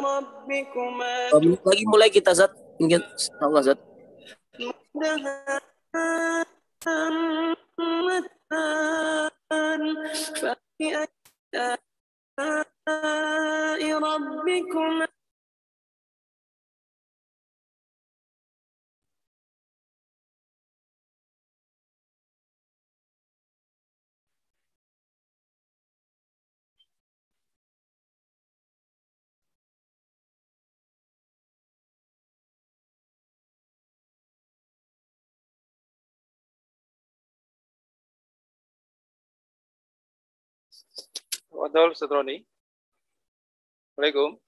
ربكما lagi mulai kita Zat. Mungkin Allah Zat. فبأي Wadol Setroni. Assalamualaikum.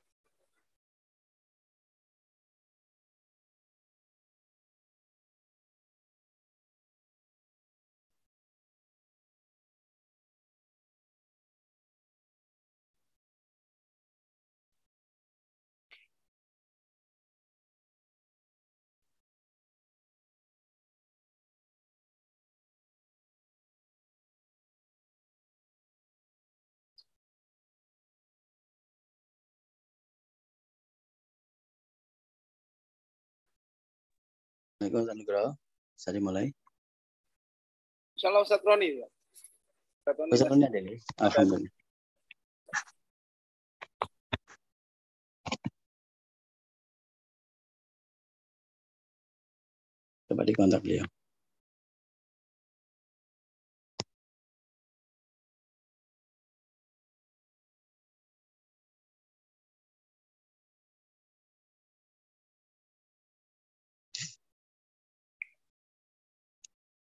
Assalamualaikum Ustaz Nugroho. Bisa dimulai? Insyaallah Ustaz Roni. Ustaz Roni ada nih. Alhamdulillah. Coba dikontak beliau.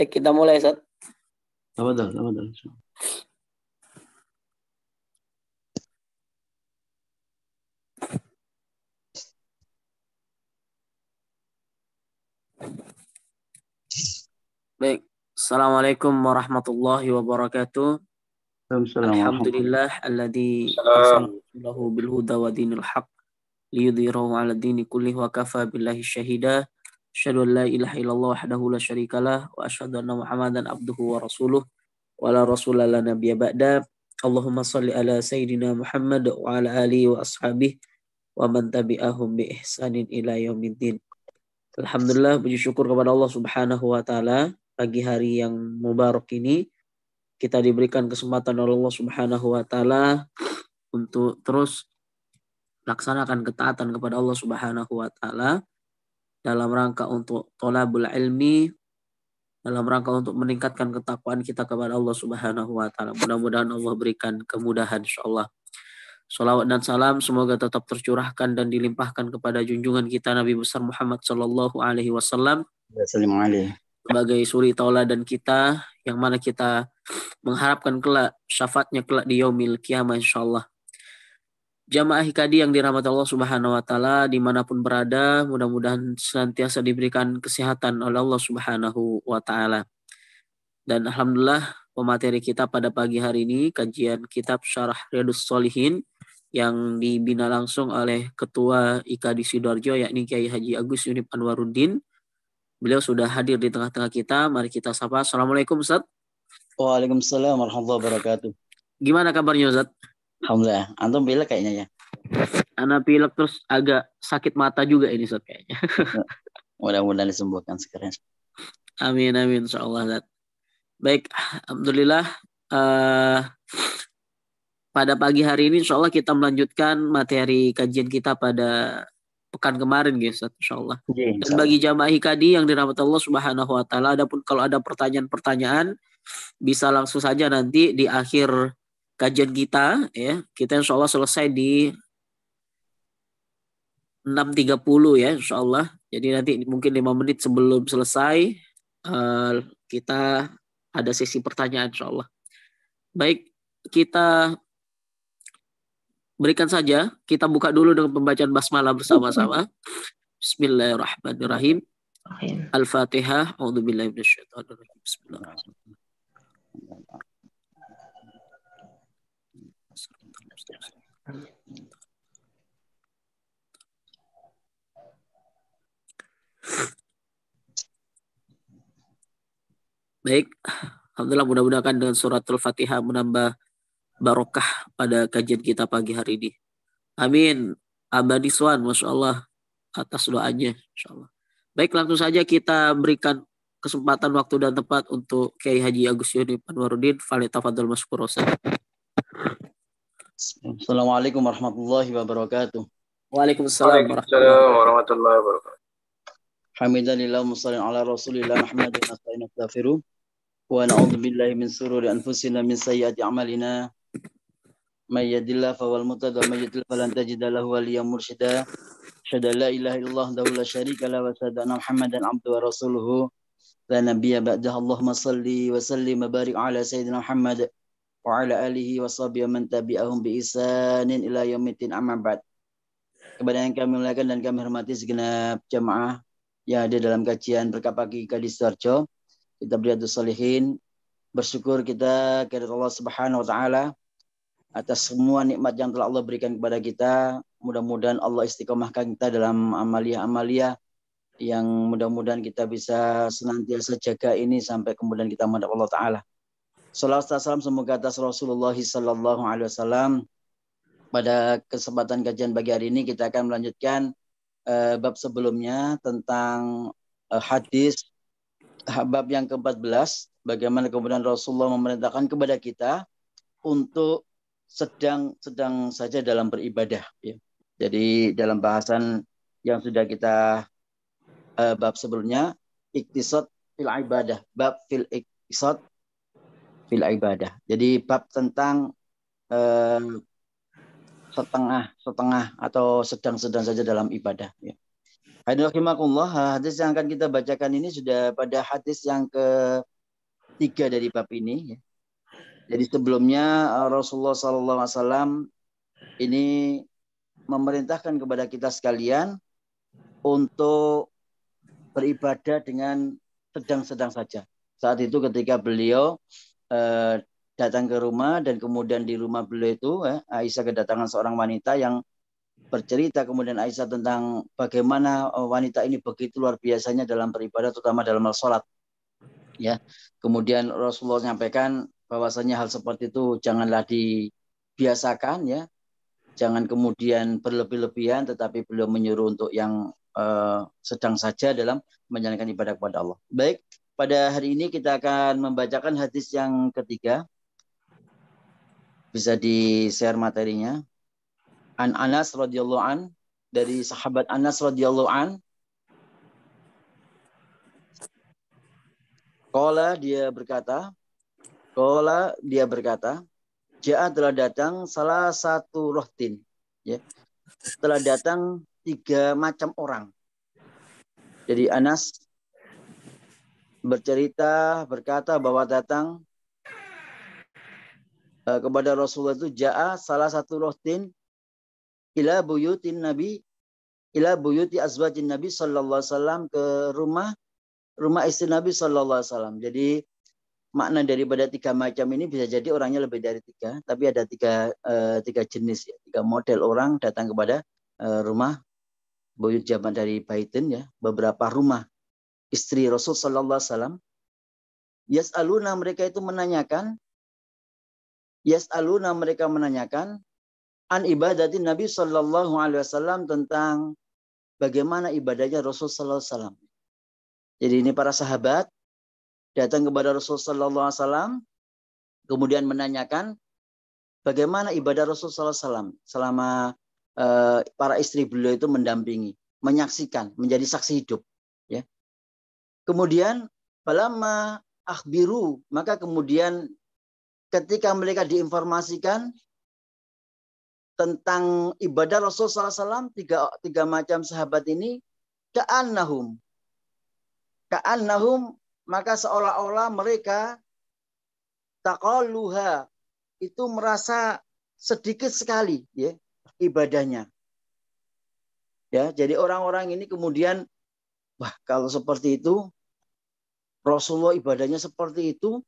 Ya, kita mulai, Ustaz. Tafadhol, tafadhol. Baik. Assalamualaikum warahmatullahi wabarakatuh. Alhamdulillah alladzi arsalahu bil huda wa dinil haq liyudhhirahu 'ala dini kulli wa kafa billahi syahida. Asyhadu an la ilaha illallah wahdahu la syarikalah wa asyhadu anna Muhammadan abduhu wa rasuluh wa la rasula la nabiyya ba'da. Allahumma shalli ala sayyidina Muhammad wa ala alihi wa ashabihi wa man tabi'ahum bi ihsanin ila yaumiddin. Alhamdulillah puji syukur kepada Allah Subhanahu wa taala pagi hari yang mubarak ini kita diberikan kesempatan oleh Allah Subhanahu wa taala untuk terus laksanakan ketaatan kepada Allah Subhanahu wa taala dalam rangka untuk tolabul ilmi, dalam rangka untuk meningkatkan ketakwaan kita kepada Allah Subhanahu wa taala. Mudah-mudahan Allah berikan kemudahan insyaallah. Salawat dan salam semoga tetap tercurahkan dan dilimpahkan kepada junjungan kita Nabi besar Muhammad Shallallahu Alaihi Wasallam sebagai suri dan kita yang mana kita mengharapkan kelak syafaatnya kelak di yaumil kiamah insyaallah jamaah Hikadi yang dirahmati Allah Subhanahu wa taala dimanapun berada, mudah-mudahan senantiasa diberikan kesehatan oleh Allah Subhanahu wa taala. Dan alhamdulillah pemateri kita pada pagi hari ini kajian kitab Syarah Riyadus Solihin yang dibina langsung oleh Ketua Ikadi Sidoarjo yakni Kiai Haji Agus Yunip Anwaruddin. Beliau sudah hadir di tengah-tengah kita. Mari kita sapa. Assalamualaikum Ustaz. Waalaikumsalam warahmatullahi wabarakatuh. Gimana kabarnya Ustaz? Alhamdulillah. Antum pilek kayaknya ya. Ana pilek terus agak sakit mata juga ini Ustaz kayaknya. Mudah-mudahan disembuhkan sekarang. Amin amin insyaallah Zat. Baik, alhamdulillah uh, pada pagi hari ini insyaallah kita melanjutkan materi kajian kita pada pekan kemarin guys insyaallah. Iya, Dan bagi jamaah Hikadi yang dirahmati Allah Subhanahu wa taala adapun kalau ada pertanyaan-pertanyaan bisa langsung saja nanti di akhir kajian kita ya kita insya Allah selesai di 6.30 ya insya Allah jadi nanti mungkin lima menit sebelum selesai eh, kita ada sesi pertanyaan insya Allah baik kita berikan saja kita buka dulu dengan pembacaan basmalah bersama-sama Bismillahirrahmanirrahim Al-Fatihah. Bismillahirrahmanirrahim. Baik, Alhamdulillah mudah-mudahan kan dengan surat Al-Fatihah menambah barokah pada kajian kita pagi hari ini. Amin. Abah Niswan, Masya Allah atas doanya. Masya Allah. Baik, langsung saja kita berikan kesempatan waktu dan tempat untuk Kiai Haji Agus Yuni Panwarudin. Falita Fadul Maskurosa. Assalamualaikum warahmatullahi wabarakatuh. Waalaikumsalam, warahmatullahi wabarakatuh. Hamidalillah, musallin ala rasulillah, Muhammadin, nasta'in, nastaghfiruh. ونعوذ بالله من سرور أنفسنا من سيئات أعمالنا من يهد الله فهو المهتد ومن يضلل فلن تجد له وليا مرشدا أشهد أن لا إله إلا الله وحده لا شريك له وأشهد أن محمدا عبده ورسوله لا نبي بعده اللهم صل وسلم وبارك على سيدنا محمد وعلى آله وصحبه ومن تبعهم يوم الدين بعد kepada yang kami muliakan dan kami hormati segenap jemaah yang ada dalam kajian berkah pagi Kadis Sarjo kita beriadu Salihin. Bersyukur kita kepada Allah Subhanahu wa taala atas semua nikmat yang telah Allah berikan kepada kita. Mudah-mudahan Allah istiqomahkan kita dalam amalia-amalia yang mudah-mudahan kita bisa senantiasa jaga ini sampai kemudian kita mendapat Allah Ta'ala. Salawat salam semoga atas Rasulullah Sallallahu Alaihi Wasallam. Pada kesempatan kajian bagi hari ini kita akan melanjutkan uh, bab sebelumnya tentang uh, hadis bab yang ke-14 bagaimana kemudian Rasulullah memerintahkan kepada kita untuk sedang sedang saja dalam beribadah ya. Jadi dalam bahasan yang sudah kita uh, bab sebelumnya iktisad fil ibadah, bab fil iktisad fil ibadah. Jadi bab tentang uh, setengah setengah atau sedang-sedang saja dalam ibadah ya. Hadirin hadis yang akan kita bacakan ini sudah pada hadis yang ke tiga dari bab ini. Ya. Jadi sebelumnya eh, Rasulullah SAW ini memerintahkan kepada kita sekalian untuk beribadah dengan sedang-sedang saja. Saat itu ketika beliau eh, datang ke rumah dan kemudian di rumah beliau itu ya, Aisyah kedatangan seorang wanita yang bercerita kemudian Aisyah tentang bagaimana eh, wanita ini begitu luar biasanya dalam beribadah terutama dalam hal sholat. Ya. Kemudian Rasulullah menyampaikan bahwasanya hal seperti itu janganlah dibiasakan ya. Jangan kemudian berlebih-lebihan tetapi beliau menyuruh untuk yang uh, sedang saja dalam menjalankan ibadah kepada Allah. Baik, pada hari ini kita akan membacakan hadis yang ketiga. Bisa di-share materinya an Anas radhiyallahu an dari sahabat Anas radhiyallahu an Kola dia berkata, Kola dia berkata, Ja'a telah datang salah satu rohtin. Ya. Telah datang tiga macam orang. Jadi Anas bercerita, berkata bahwa datang eh, kepada Rasulullah itu Ja'a salah satu rohtin ila buyutin nabi ila buyuti azwajin nabi sallallahu alaihi wasallam ke rumah rumah istri nabi sallallahu alaihi wasallam. Jadi makna daripada tiga macam ini bisa jadi orangnya lebih dari tiga, tapi ada tiga uh, tiga jenis ya, tiga model orang datang kepada uh, rumah buyut jaman dari Baitin ya, beberapa rumah istri Rasul sallallahu alaihi wasallam. Yas'aluna mereka itu menanyakan Yas'aluna mereka menanyakan an ibadati Nabi Shallallahu Alaihi Wasallam tentang bagaimana ibadahnya Rasul Sallallahu Alaihi Wasallam. Jadi ini para sahabat datang kepada Rasul Sallallahu Alaihi Wasallam, kemudian menanyakan bagaimana ibadah Rasul Sallallahu Alaihi Wasallam selama eh, para istri beliau itu mendampingi, menyaksikan, menjadi saksi hidup. Ya. Kemudian balama akhbiru maka kemudian ketika mereka diinformasikan tentang ibadah Rasul SAW tiga tiga macam sahabat ini nahum ka'annahum nahum maka seolah-olah mereka takaluha itu merasa sedikit sekali ya ibadahnya ya jadi orang-orang ini kemudian wah kalau seperti itu Rasulullah ibadahnya seperti itu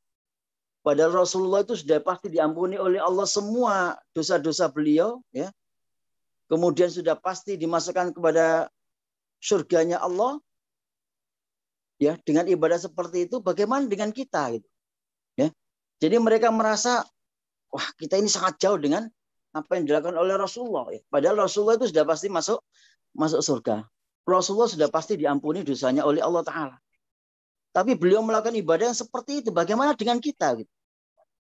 Padahal Rasulullah itu sudah pasti diampuni oleh Allah semua dosa-dosa beliau, ya. Kemudian sudah pasti dimasukkan kepada surganya Allah. Ya, dengan ibadah seperti itu bagaimana dengan kita gitu. Ya. Jadi mereka merasa wah, kita ini sangat jauh dengan apa yang dilakukan oleh Rasulullah ya. Padahal Rasulullah itu sudah pasti masuk masuk surga. Rasulullah sudah pasti diampuni dosanya oleh Allah taala tapi beliau melakukan ibadah yang seperti itu. Bagaimana dengan kita? Gitu?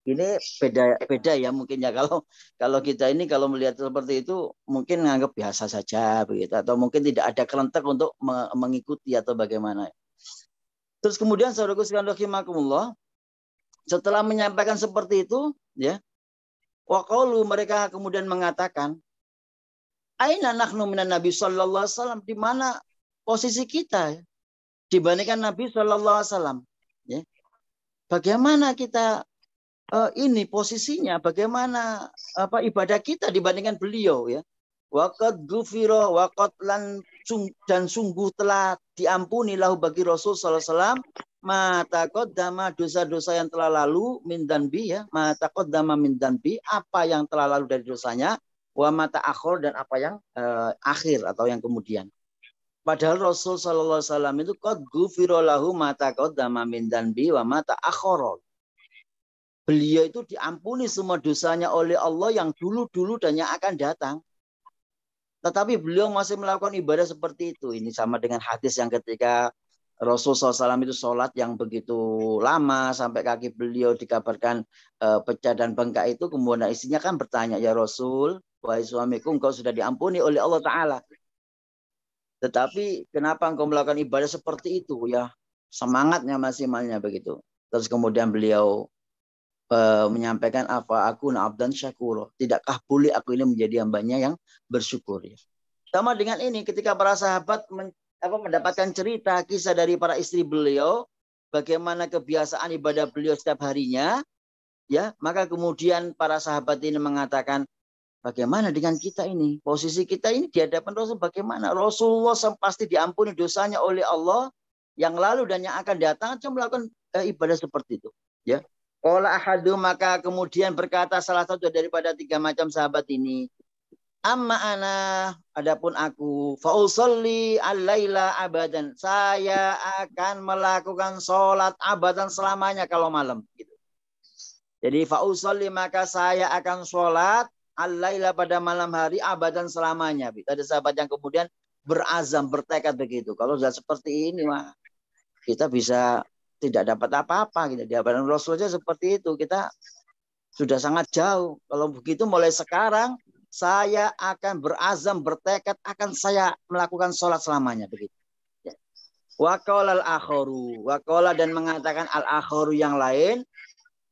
Ini beda beda ya mungkin ya kalau kalau kita ini kalau melihat seperti itu mungkin menganggap biasa saja begitu atau mungkin tidak ada kerentek untuk mengikuti atau bagaimana. Terus kemudian saudaraku sekalian setelah menyampaikan seperti itu ya waqalu mereka kemudian mengatakan aina nahnu nabi Shallallahu alaihi wasallam di mana posisi kita ya? dibandingkan Nabi Shallallahu Alaihi Wasallam. Ya. Bagaimana kita eh, ini posisinya, bagaimana apa ibadah kita dibandingkan beliau ya. Wakat gufiro, wakat lan dan sungguh telah diampuni lahu bagi Rasul Sallallahu Alaihi Wasallam mata dama dosa-dosa yang telah lalu min bi ya mata dama min bi, apa yang telah lalu dari dosanya wa mata akhir dan apa yang eh, akhir atau yang kemudian Padahal Rasul Shallallahu Alaihi Wasallam itu kot gufirolahu mata kot damamin dan biwa mata akhorol. Beliau itu diampuni semua dosanya oleh Allah yang dulu-dulu dan yang akan datang. Tetapi beliau masih melakukan ibadah seperti itu. Ini sama dengan hadis yang ketika Rasul SAW itu sholat yang begitu lama sampai kaki beliau dikabarkan eh, pecah dan bengkak itu kemudian isinya kan bertanya ya Rasul wahai suamiku engkau sudah diampuni oleh Allah Taala tetapi kenapa engkau melakukan ibadah seperti itu ya? Semangatnya maksimalnya begitu. Terus kemudian beliau uh, menyampaikan apa aku naab dan syakur. Tidakkah boleh aku ini menjadi hambanya yang bersyukur ya? Sama dengan ini ketika para sahabat men, apa, mendapatkan cerita kisah dari para istri beliau bagaimana kebiasaan ibadah beliau setiap harinya ya maka kemudian para sahabat ini mengatakan Bagaimana dengan kita ini? Posisi kita ini di hadapan Rasul bagaimana? Rasulullah pasti diampuni dosanya oleh Allah yang lalu dan yang akan datang cuma melakukan eh, ibadah seperti itu. Ya. Kalau ahadu maka kemudian berkata salah satu daripada tiga macam sahabat ini. Amma ana adapun aku fausolli alaila abadan. Saya akan melakukan sholat abadan selamanya kalau malam. Gitu. Jadi fausolli maka saya akan sholat Alaila pada malam hari abadan selamanya. Ada sahabat yang kemudian berazam, bertekad begitu. Kalau sudah seperti ini, mah kita bisa tidak dapat apa-apa. Kita gitu. -apa. diabadikan Rasulnya seperti itu. Kita sudah sangat jauh. Kalau begitu mulai sekarang saya akan berazam, bertekad akan saya melakukan sholat selamanya begitu. Ya. Wakola al akhoru, wakola dan mengatakan al akhoru yang lain,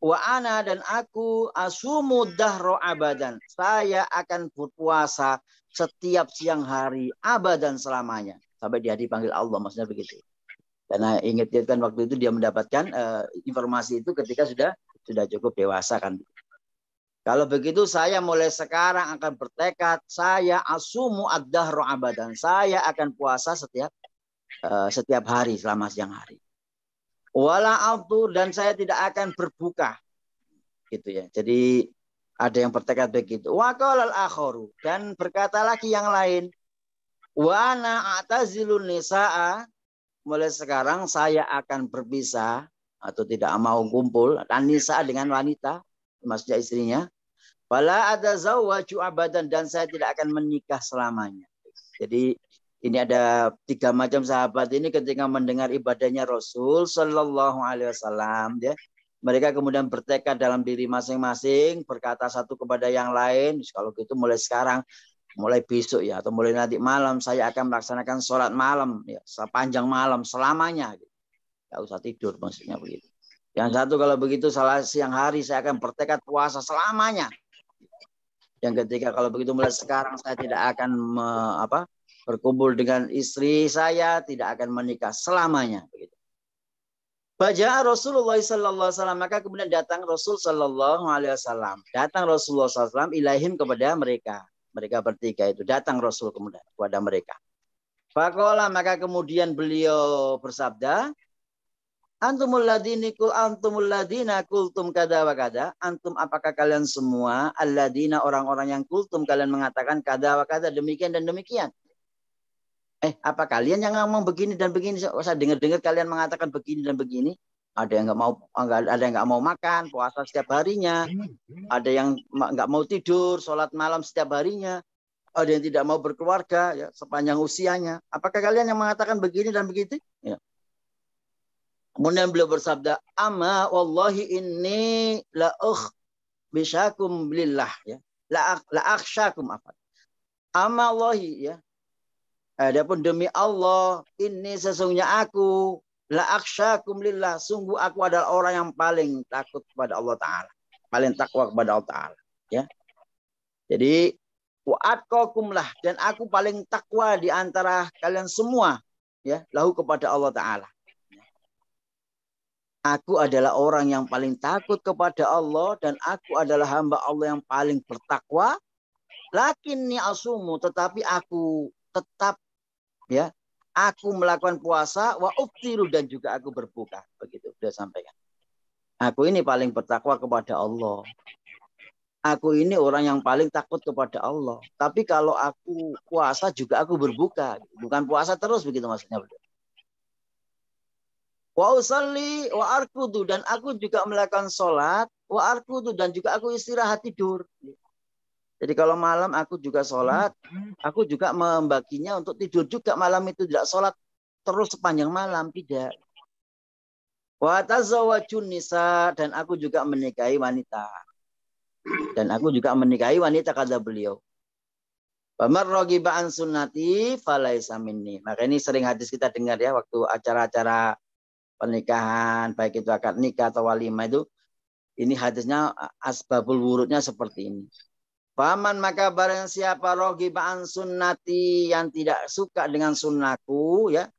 Wa ana dan aku asumu dahro abadan. Saya akan berpuasa setiap siang hari abadan selamanya. Sampai dia dipanggil Allah maksudnya begitu. Karena ingat dia ya kan waktu itu dia mendapatkan uh, informasi itu ketika sudah sudah cukup dewasa kan. Kalau begitu saya mulai sekarang akan bertekad saya asumu ad dahro abadan. Saya akan puasa setiap uh, setiap hari selama siang hari. Wala autur dan saya tidak akan berbuka. Gitu ya. Jadi ada yang bertekad begitu. Wa al akhoru dan berkata lagi yang lain. Wa ana atazilun nisaa mulai sekarang saya akan berpisah atau tidak mau kumpul dan nisa dengan wanita maksudnya istrinya Bala ada zawaju abadan dan saya tidak akan menikah selamanya. Jadi ini ada tiga macam sahabat ini ketika mendengar ibadahnya Rasul Shallallahu Alaihi Wasallam ya mereka kemudian bertekad dalam diri masing-masing berkata satu kepada yang lain kalau gitu mulai sekarang mulai besok ya atau mulai nanti malam saya akan melaksanakan sholat malam ya sepanjang malam selamanya gitu. Gak usah tidur maksudnya begitu yang satu kalau begitu salah siang hari saya akan bertekad puasa selamanya yang ketiga kalau begitu mulai sekarang saya tidak akan me, apa berkumpul dengan istri saya tidak akan menikah selamanya. Begitu. Baca Rasulullah Sallallahu Alaihi Wasallam maka kemudian datang Rasul Sallallahu Alaihi Wasallam datang Rasulullah Sallam ilahim kepada mereka mereka bertiga itu datang Rasul kemudian kepada mereka. Fakola maka kemudian beliau bersabda, antumul ladini kul antumul ladina kultum kada wa Antum apakah kalian semua alladina orang-orang yang kultum kalian mengatakan kada wa demikian dan demikian eh apa kalian yang ngomong begini dan begini saya dengar-dengar kalian mengatakan begini dan begini ada yang nggak mau ada yang nggak mau makan puasa setiap harinya ada yang nggak mau tidur sholat malam setiap harinya ada yang tidak mau berkeluarga ya, sepanjang usianya apakah kalian yang mengatakan begini dan begitu ya. kemudian beliau bersabda ama wallahi ini la uh bisakum lillah ya la la apa ama wallahi ya Adapun demi Allah, ini sesungguhnya aku la aksyakum lillah, sungguh aku adalah orang yang paling takut kepada Allah taala, paling takwa kepada Allah taala, ya. Jadi wa'atqakum lah dan aku paling takwa di antara kalian semua, ya, lahu kepada Allah taala. Aku adalah orang yang paling takut kepada Allah dan aku adalah hamba Allah yang paling bertakwa. lakin ni asumu, tetapi aku tetap ya aku melakukan puasa wa uftiru dan juga aku berbuka begitu sudah sampaikan aku ini paling bertakwa kepada Allah aku ini orang yang paling takut kepada Allah tapi kalau aku puasa juga aku berbuka bukan puasa terus begitu maksudnya wa usalli wa arkudu dan aku juga melakukan sholat wa arkudu dan juga aku istirahat tidur jadi kalau malam aku juga sholat, hmm. aku juga membaginya untuk tidur juga malam itu tidak sholat terus sepanjang malam tidak. Watazawajun nisa dan aku juga menikahi wanita. Dan aku juga menikahi wanita kata beliau. Pamar rogi an sunnati falaisa minni. Maka ini sering hadis kita dengar ya waktu acara-acara pernikahan baik itu akad nikah atau walimah itu ini hadisnya asbabul wurudnya seperti ini. Paman maka barang siapa rogi ba'an sunnati yang tidak suka dengan sunnaku ya.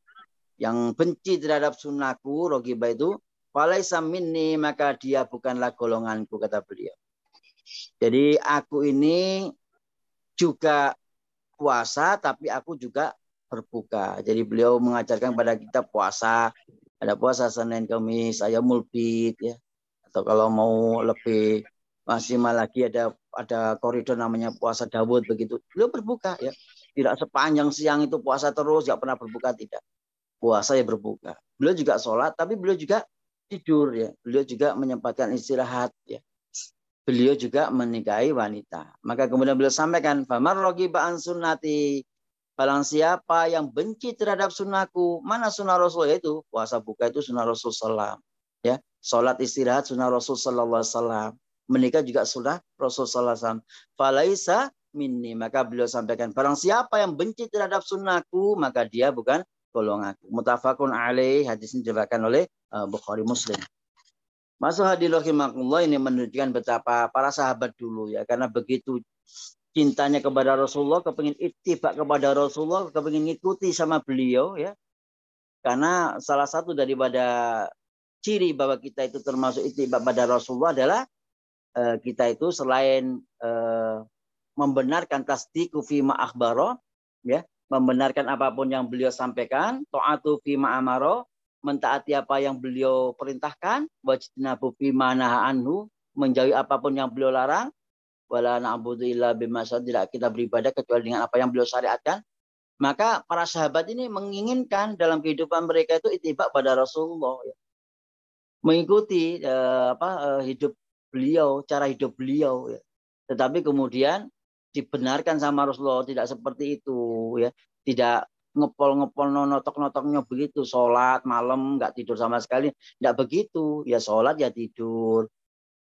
Yang benci terhadap sunnaku rogi ba itu. Falaisa minni maka dia bukanlah golonganku kata beliau. Jadi aku ini juga puasa tapi aku juga berbuka. Jadi beliau mengajarkan pada kita puasa. Ada puasa Senin Kamis, saya mulbit ya. Atau kalau mau lebih masih lagi ada ada koridor namanya puasa Dawud begitu. Beliau berbuka ya. Tidak sepanjang siang itu puasa terus, nggak pernah berbuka tidak. Puasa ya berbuka. Beliau juga sholat, tapi beliau juga tidur ya. Beliau juga menyempatkan istirahat ya. Beliau juga menikahi wanita. Maka kemudian beliau sampaikan, "Famar ba'an sunnati." balang siapa yang benci terhadap sunnahku, mana sunnah Rasul itu? Puasa buka itu sunnah Rasul salam. Ya, sholat istirahat sunnah Rasul sallallahu alaihi wasallam menikah juga sunnah Rasulullah SAW. Falaisa minni. Maka beliau sampaikan, barang siapa yang benci terhadap sunnahku, maka dia bukan golong aku. Mutafakun alaih, hadis ini dibawakan oleh eh, Bukhari Muslim. Masuk hadirohimakumullah ini menunjukkan betapa para sahabat dulu ya. Karena begitu cintanya kepada Rasulullah, kepingin itibak kepada Rasulullah, kepingin ngikuti sama beliau ya. Karena salah satu daripada ciri bahwa kita itu termasuk itibak pada Rasulullah adalah Eh, kita itu selain eh, membenarkan tasdiku fi akhbaro ya membenarkan apapun yang beliau sampaikan taatu fi amaro mentaati apa yang beliau perintahkan wajtinabu fi anhu menjauhi apapun yang beliau larang wala na'budu illa bima tidak kita beribadah kecuali dengan apa yang beliau syariatkan maka para sahabat ini menginginkan dalam kehidupan mereka itu itibak pada Rasulullah ya. mengikuti eh, apa eh, hidup beliau, cara hidup beliau. Ya. Tetapi kemudian dibenarkan sama Rasulullah tidak seperti itu ya, tidak ngepol-ngepol notok-notoknya begitu sholat malam nggak tidur sama sekali nggak begitu ya sholat ya tidur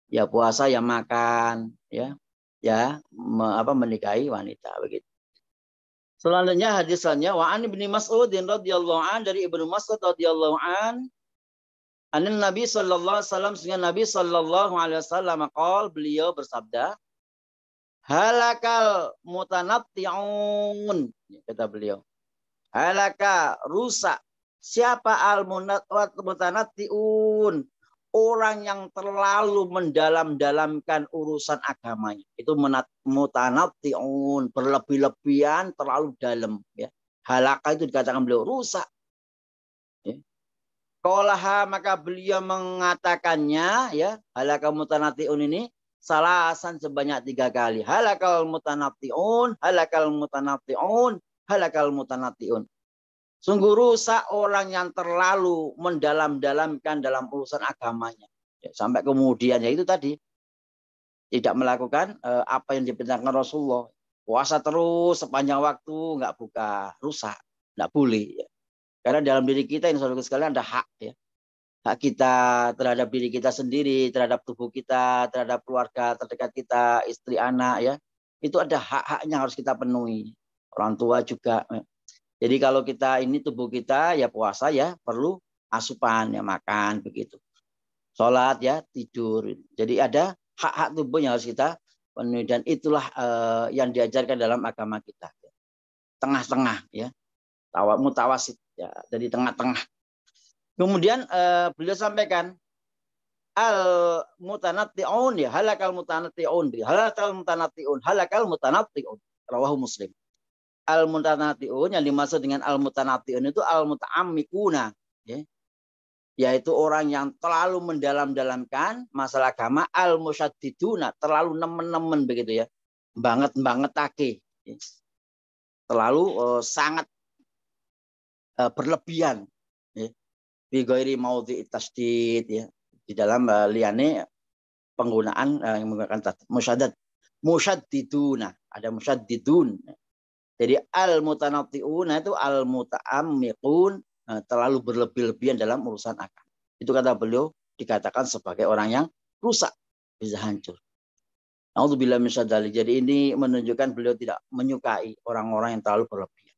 ya puasa ya makan ya ya me, apa menikahi wanita begitu selanjutnya hadisannya wahani wa an ibni mas'udin radhiyallahu an dari ibnu mas'ud radhiyallahu an Anin Nabi sallallahu alaihi wasallam sehingga Nabi sallallahu alaihi wasallam qol beliau bersabda halakal mutanatti'un kata beliau halaka rusak siapa al mutanatti'un orang yang terlalu mendalam-dalamkan urusan agamanya itu mutanatti'un berlebih-lebihan terlalu dalam ya halaka itu dikatakan beliau rusak Kolaha maka beliau mengatakannya ya halakal mutanatiun ini salasan sebanyak tiga kali. Halakal mutanatiun, halakal mutanatiun, halakal mutanatiun. Sungguh rusak orang yang terlalu mendalam-dalamkan dalam urusan agamanya. Ya, sampai kemudian ya itu tadi tidak melakukan eh, apa yang diperintahkan Rasulullah. Puasa terus sepanjang waktu nggak buka, rusak, nggak boleh. Ya. Karena dalam diri kita, yang saudara sekalian ada hak ya. Hak kita terhadap diri kita sendiri, terhadap tubuh kita, terhadap keluarga terdekat kita, istri, anak ya. Itu ada hak-haknya harus kita penuhi. Orang tua juga. Ya. Jadi kalau kita ini tubuh kita ya puasa ya perlu asupan ya makan begitu. Sholat ya tidur. Jadi ada hak-hak tubuh yang harus kita penuhi dan itulah eh, yang diajarkan dalam agama kita. Tengah-tengah ya tawa mutawasit ya dari tengah-tengah kemudian eh, beliau sampaikan al mutanatiun ya halakal di halakal mutanatiun halakal mutanatiun rawahu muslim al mutanatiun yang dimaksud dengan al mutanatiun itu al mutaamikuna ya. yaitu orang yang terlalu mendalam-dalamkan masalah agama al musyadiduna terlalu nemen-nemen begitu ya banget banget takih ya. terlalu uh, sangat Eh, berlebihan bigoiri mau di ya di dalam uh, eh, liane penggunaan uh, yang menggunakan musyadad musyaddiduna ada musyaddidun jadi al mutanatiuna itu al mutaammiqun uh, terlalu berlebih-lebihan dalam urusan akal itu kata beliau dikatakan sebagai orang yang rusak bisa hancur Alhamdulillah misadali. Jadi ini menunjukkan beliau tidak menyukai orang-orang yang terlalu berlebih.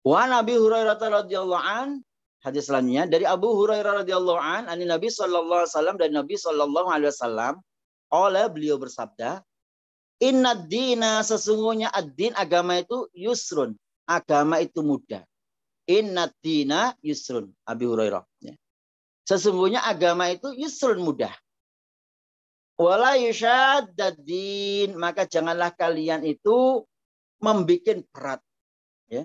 Wa Nabi Hurairah radhiyallahu an hadis selanjutnya dari Abu Hurairah radhiyallahu an ani Nabi sallallahu alaihi wasallam dan Nabi sallallahu alaihi wasallam oleh beliau bersabda Inna dina sesungguhnya ad-din agama itu yusrun. Agama itu mudah. Inna dina yusrun. Abi Hurairah. Ya. Sesungguhnya agama itu yusrun mudah. Wala yushadadin. Maka janganlah kalian itu membuat berat. Ya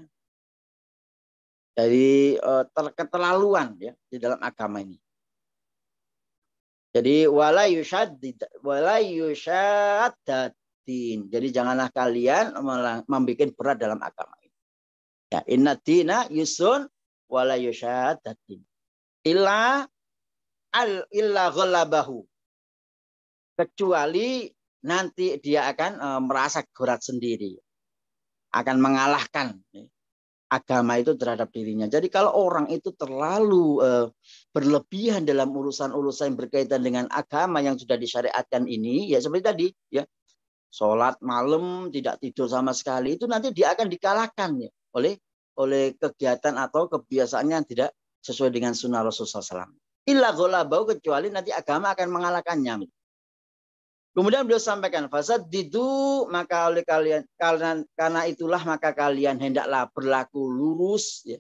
dari eh, terketelaluan ya di dalam agama ini. Jadi wala yushaddid wala Jadi janganlah kalian membuat berat dalam agama ini. Ya, inna dina yusun wala yushaddadin. Illa al illa ghalabahu. Kecuali nanti dia akan eh, merasa berat sendiri. Akan mengalahkan. Ya agama itu terhadap dirinya. Jadi kalau orang itu terlalu uh, berlebihan dalam urusan-urusan yang berkaitan dengan agama yang sudah disyariatkan ini, ya seperti tadi, ya sholat malam tidak tidur sama sekali itu nanti dia akan dikalahkan ya oleh oleh kegiatan atau kebiasaannya yang tidak sesuai dengan sunnah Rasulullah SAW. Ilah kecuali nanti agama akan mengalahkannya. Kemudian beliau sampaikan, fasad didu maka oleh kalian karena karena itulah maka kalian hendaklah berlaku lurus ya.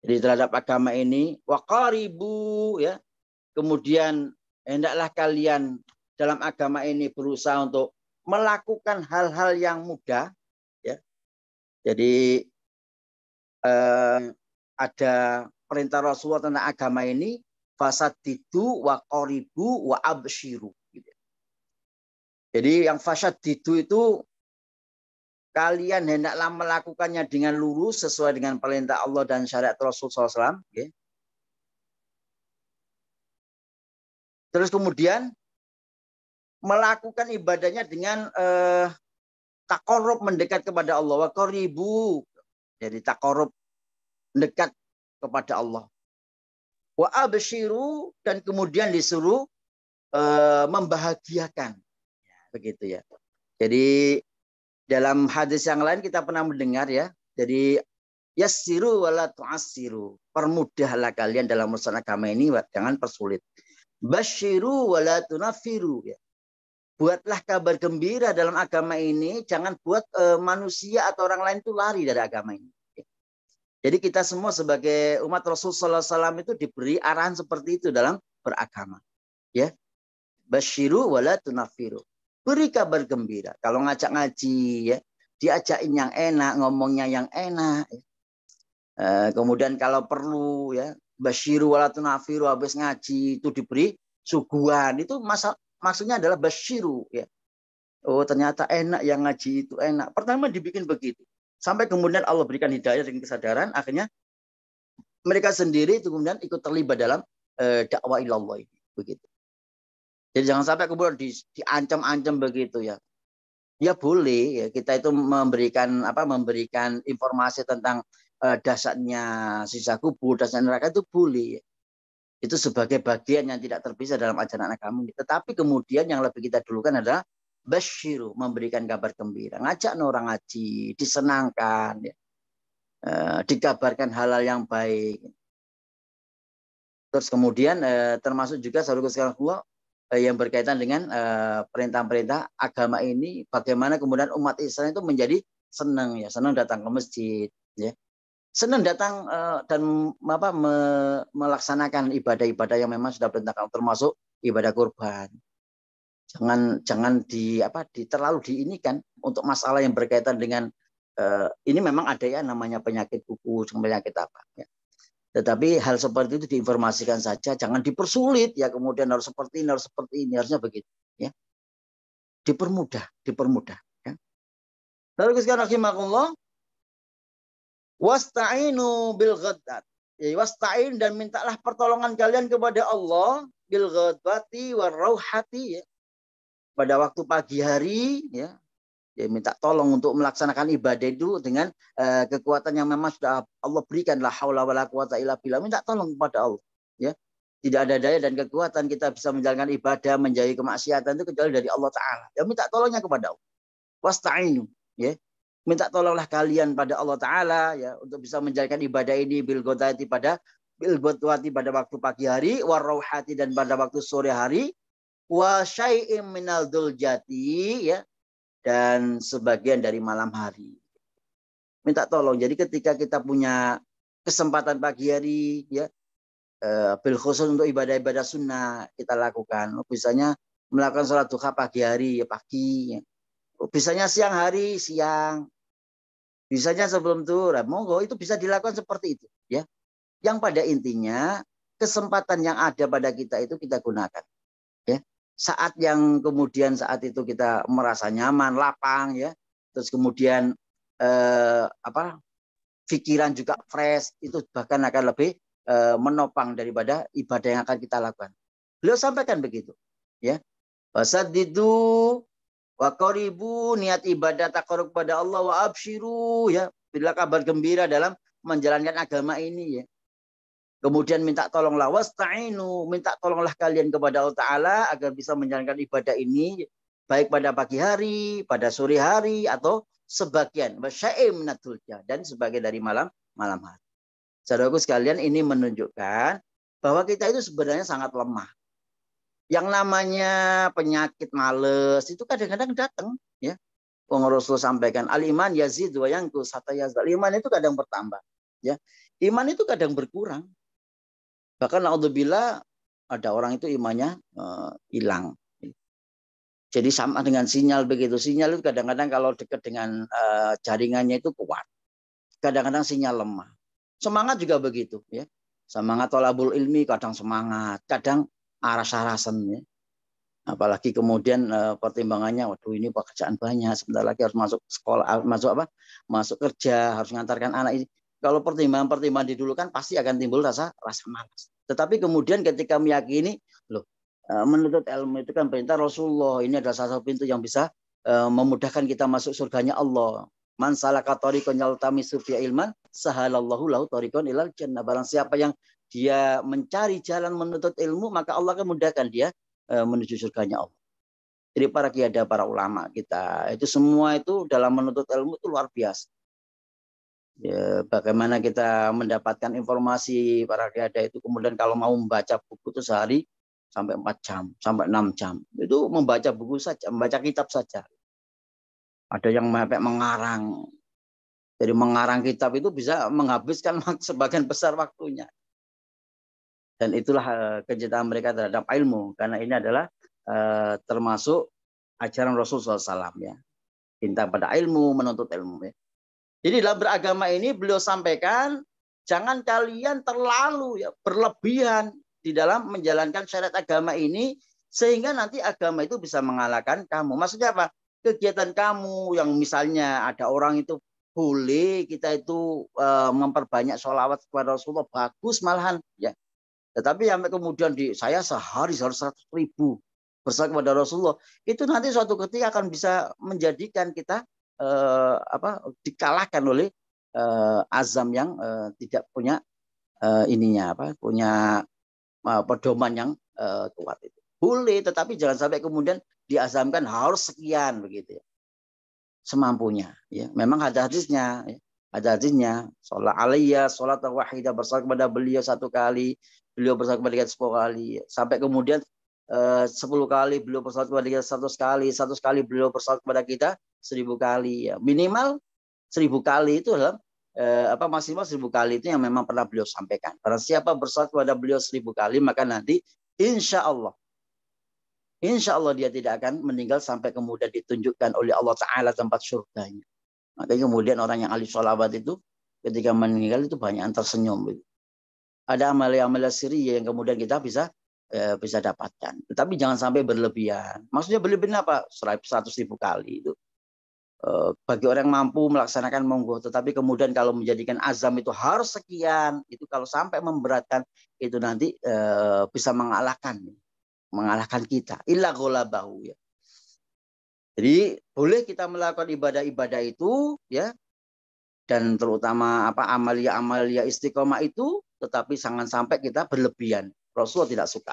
Jadi terhadap agama ini wakaribu ya. Kemudian hendaklah kalian dalam agama ini berusaha untuk melakukan hal-hal yang mudah ya. Jadi eh, ada perintah Rasulullah tentang agama ini fasaditu wa koribu wa abshiru. Gitu. Jadi yang fasaditu itu kalian hendaklah melakukannya dengan lurus sesuai dengan perintah Allah dan syariat Rasul SAW. Okay. Gitu. Terus kemudian melakukan ibadahnya dengan eh, takorup mendekat kepada Allah. Wa koribu. Jadi takorup mendekat kepada Allah. Wa abshiru dan kemudian disuruh e, membahagiakan. Ya, begitu ya. Jadi dalam hadis yang lain kita pernah mendengar ya. Jadi yasiru wala tuasiru Permudahlah kalian dalam urusan agama ini, jangan persulit. bashiru wala tunafiru. Ya. Buatlah kabar gembira dalam agama ini, jangan buat e, manusia atau orang lain itu lari dari agama ini. Jadi kita semua sebagai umat Rasul Sallallahu Alaihi Wasallam itu diberi arahan seperti itu dalam beragama. Ya, Bashiru wala tunafiru. Beri kabar gembira. Kalau ngajak ngaji, ya, diajakin yang enak, ngomongnya yang enak. Ya. Eh, kemudian kalau perlu, ya, Bashiru wala tunafiru habis ngaji itu diberi suguhan. Itu masa, maksudnya adalah basiru, Ya. Oh ternyata enak yang ngaji itu enak. Pertama dibikin begitu. Sampai kemudian Allah berikan hidayah dan kesadaran, akhirnya mereka sendiri itu kemudian ikut terlibat dalam uh, dakwah ilallah ini. Begitu. Jadi jangan sampai kemudian di, diancam-ancam begitu ya. Ya boleh ya kita itu memberikan apa memberikan informasi tentang uh, dasarnya sisa kubur, dasar neraka itu boleh. Ya itu sebagai bagian yang tidak terpisah dalam ajaran agama Tetapi kemudian yang lebih kita dulukan adalah basyiru memberikan kabar gembira, ngajak orang ngaji, disenangkan, ya. e, dikabarkan halal yang baik. Terus kemudian e, termasuk juga saudara sekarang gua e, yang berkaitan dengan perintah-perintah agama ini, bagaimana kemudian umat Islam itu menjadi senang ya, senang datang ke masjid, ya. Senang datang dan apa me, melaksanakan ibadah-ibadah yang memang sudah perintahkan termasuk ibadah kurban jangan jangan di apa di terlalu kan untuk masalah yang berkaitan dengan uh, ini memang ada ya namanya penyakit kuku penyakit apa ya. tetapi hal seperti itu diinformasikan saja jangan dipersulit ya kemudian harus seperti ini harus seperti ini harusnya begitu ya dipermudah dipermudah ya. lalu sekarang rahimakumullah wasta'inu bil ghadat ya wasta'in dan mintalah pertolongan kalian kepada Allah bil ghadati warauhati ya pada waktu pagi hari ya dia minta tolong untuk melaksanakan ibadah itu dengan uh, kekuatan yang memang sudah Allah berikan lah haula wala quwata illa billah minta tolong kepada Allah ya tidak ada daya dan kekuatan kita bisa menjalankan ibadah menjauhi kemaksiatan itu kecuali dari Allah taala ya minta tolongnya kepada Allah wasta'inu ya minta tolonglah kalian pada Allah taala ya untuk bisa menjalankan ibadah ini bil pada bil pada waktu pagi hari warauhati dan pada waktu sore hari wa syai'in minal duljati ya dan sebagian dari malam hari. Minta tolong. Jadi ketika kita punya kesempatan pagi hari ya eh, bil khusus untuk ibadah-ibadah sunnah kita lakukan. Misalnya oh, melakukan sholat duha pagi hari ya pagi. Ya. Oh, siang hari siang. misalnya sebelum duhur. Monggo itu bisa dilakukan seperti itu ya. Yang pada intinya kesempatan yang ada pada kita itu kita gunakan saat yang kemudian saat itu kita merasa nyaman, lapang ya. Terus kemudian eh, apa? pikiran juga fresh, itu bahkan akan lebih eh, menopang daripada ibadah yang akan kita lakukan. Beliau sampaikan begitu, ya. Wasadidu wa qaribu niat ibadah korup pada Allah wa absyiru ya. Bila kabar gembira dalam menjalankan agama ini ya. Kemudian minta tolonglah wasta'inu, minta tolonglah kalian kepada Allah Ta'ala agar bisa menjalankan ibadah ini baik pada pagi hari, pada sore hari atau sebagian dan sebagian dari malam malam hari. Saudaraku sekalian, ini menunjukkan bahwa kita itu sebenarnya sangat lemah. Yang namanya penyakit males itu kadang-kadang datang, ya. Pengurus Rasul sampaikan, iman yazid wa yangku sata yazal. Iman itu kadang bertambah, ya. Iman itu kadang berkurang, Bahkan naudzubillah ada orang itu imannya uh, hilang. Jadi sama dengan sinyal begitu. Sinyal itu kadang-kadang kalau dekat dengan uh, jaringannya itu kuat. Kadang-kadang sinyal lemah. Semangat juga begitu ya. Semangat tolabul ilmi kadang semangat, kadang arah arasan ya. Apalagi kemudian uh, pertimbangannya waduh ini pekerjaan banyak, sebentar lagi harus masuk sekolah, ah, masuk apa? Masuk kerja, harus mengantarkan anak ini kalau pertimbangan-pertimbangan didulukan pasti akan timbul rasa rasa malas. Tetapi kemudian ketika meyakini, loh, e, menuntut ilmu itu kan perintah Rasulullah. Ini adalah salah satu pintu yang bisa e, memudahkan kita masuk surganya Allah. Man salaka tariqan yaltamisu fi ilman sahalallahu lahu tariqan ilal jannah. Barang siapa yang dia mencari jalan menuntut ilmu, maka Allah akan mudahkan dia e, menuju surganya Allah. Jadi para kiai para ulama kita itu semua itu dalam menuntut ilmu itu luar biasa ya, bagaimana kita mendapatkan informasi para kiada itu kemudian kalau mau membaca buku itu sehari sampai 4 jam, sampai 6 jam. Itu membaca buku saja, membaca kitab saja. Ada yang sampai mengarang. Jadi mengarang kitab itu bisa menghabiskan sebagian besar waktunya. Dan itulah eh, kecintaan mereka terhadap ilmu. Karena ini adalah eh, termasuk ajaran Rasulullah SAW. Ya. Cinta pada ilmu, menuntut ilmu. Ya. Jadi dalam beragama ini beliau sampaikan jangan kalian terlalu ya berlebihan di dalam menjalankan syariat agama ini sehingga nanti agama itu bisa mengalahkan kamu. Maksudnya apa? Kegiatan kamu yang misalnya ada orang itu boleh kita itu eh, memperbanyak sholawat kepada Rasulullah bagus malahan ya tetapi sampai kemudian di saya sehari harus seratus ribu bersama kepada Rasulullah itu nanti suatu ketika akan bisa menjadikan kita eh, apa dikalahkan oleh eh, azam yang eh, tidak punya eh, ininya apa punya eh, pedoman yang eh, kuat itu boleh tetapi jangan sampai kemudian diazamkan harus sekian begitu ya semampunya ya memang ada hadisnya ya. ada hadisnya sholat alaiya sholat wahidah bersama kepada beliau satu kali beliau bersama kepada kita sepuluh kali sampai kemudian eh, sepuluh kali beliau bersama kepada kita satu kali satu kali beliau bersama kepada kita seribu kali ya minimal seribu kali itu dalam eh, apa maksimal seribu kali itu yang memang pernah beliau sampaikan. Karena siapa bersatu kepada beliau seribu kali maka nanti insya Allah Insya Allah dia tidak akan meninggal sampai kemudian ditunjukkan oleh Allah Ta'ala tempat surganya. maka kemudian orang yang ahli sholawat itu ketika meninggal itu banyak yang tersenyum. Gitu. Ada yang amal siri yang kemudian kita bisa eh, bisa dapatkan. Tetapi jangan sampai berlebihan. Maksudnya berlebihan apa? seratus ribu kali itu. Eh, bagi orang yang mampu melaksanakan monggo tetapi kemudian kalau menjadikan azam itu harus sekian itu kalau sampai memberatkan itu nanti eh, bisa mengalahkan mengalahkan kita Ilah gola bahu ya jadi boleh kita melakukan ibadah-ibadah itu ya dan terutama apa amalia-amalia istiqomah itu tetapi jangan sampai kita berlebihan Rasulullah tidak suka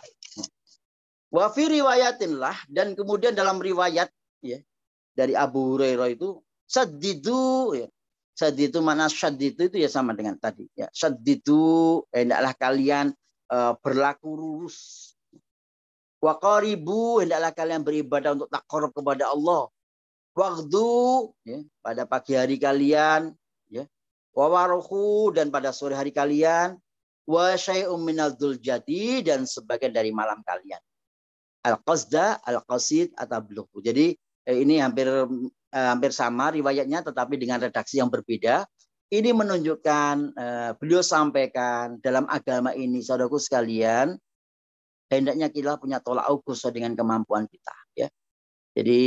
wa fi riwayatin lah dan kemudian dalam riwayat ya dari Abu Hurairah itu sadidu ya. Sadidu mana sadidu itu ya sama dengan tadi ya. Sadidu eh, hendaklah kalian eh, berlaku lurus. Wa qaribu hendaklah kalian beribadah untuk takkor kepada Allah. Waktu ya, pada pagi hari kalian ya. Wa dan pada sore hari kalian wa syai'un minal jadi dan sebagian dari malam kalian. Al-qasda, al-qasid, at Jadi eh, ini hampir eh, hampir sama riwayatnya tetapi dengan redaksi yang berbeda. Ini menunjukkan eh, beliau sampaikan dalam agama ini saudaraku sekalian hendaknya kita punya tolak ukur dengan kemampuan kita ya. Jadi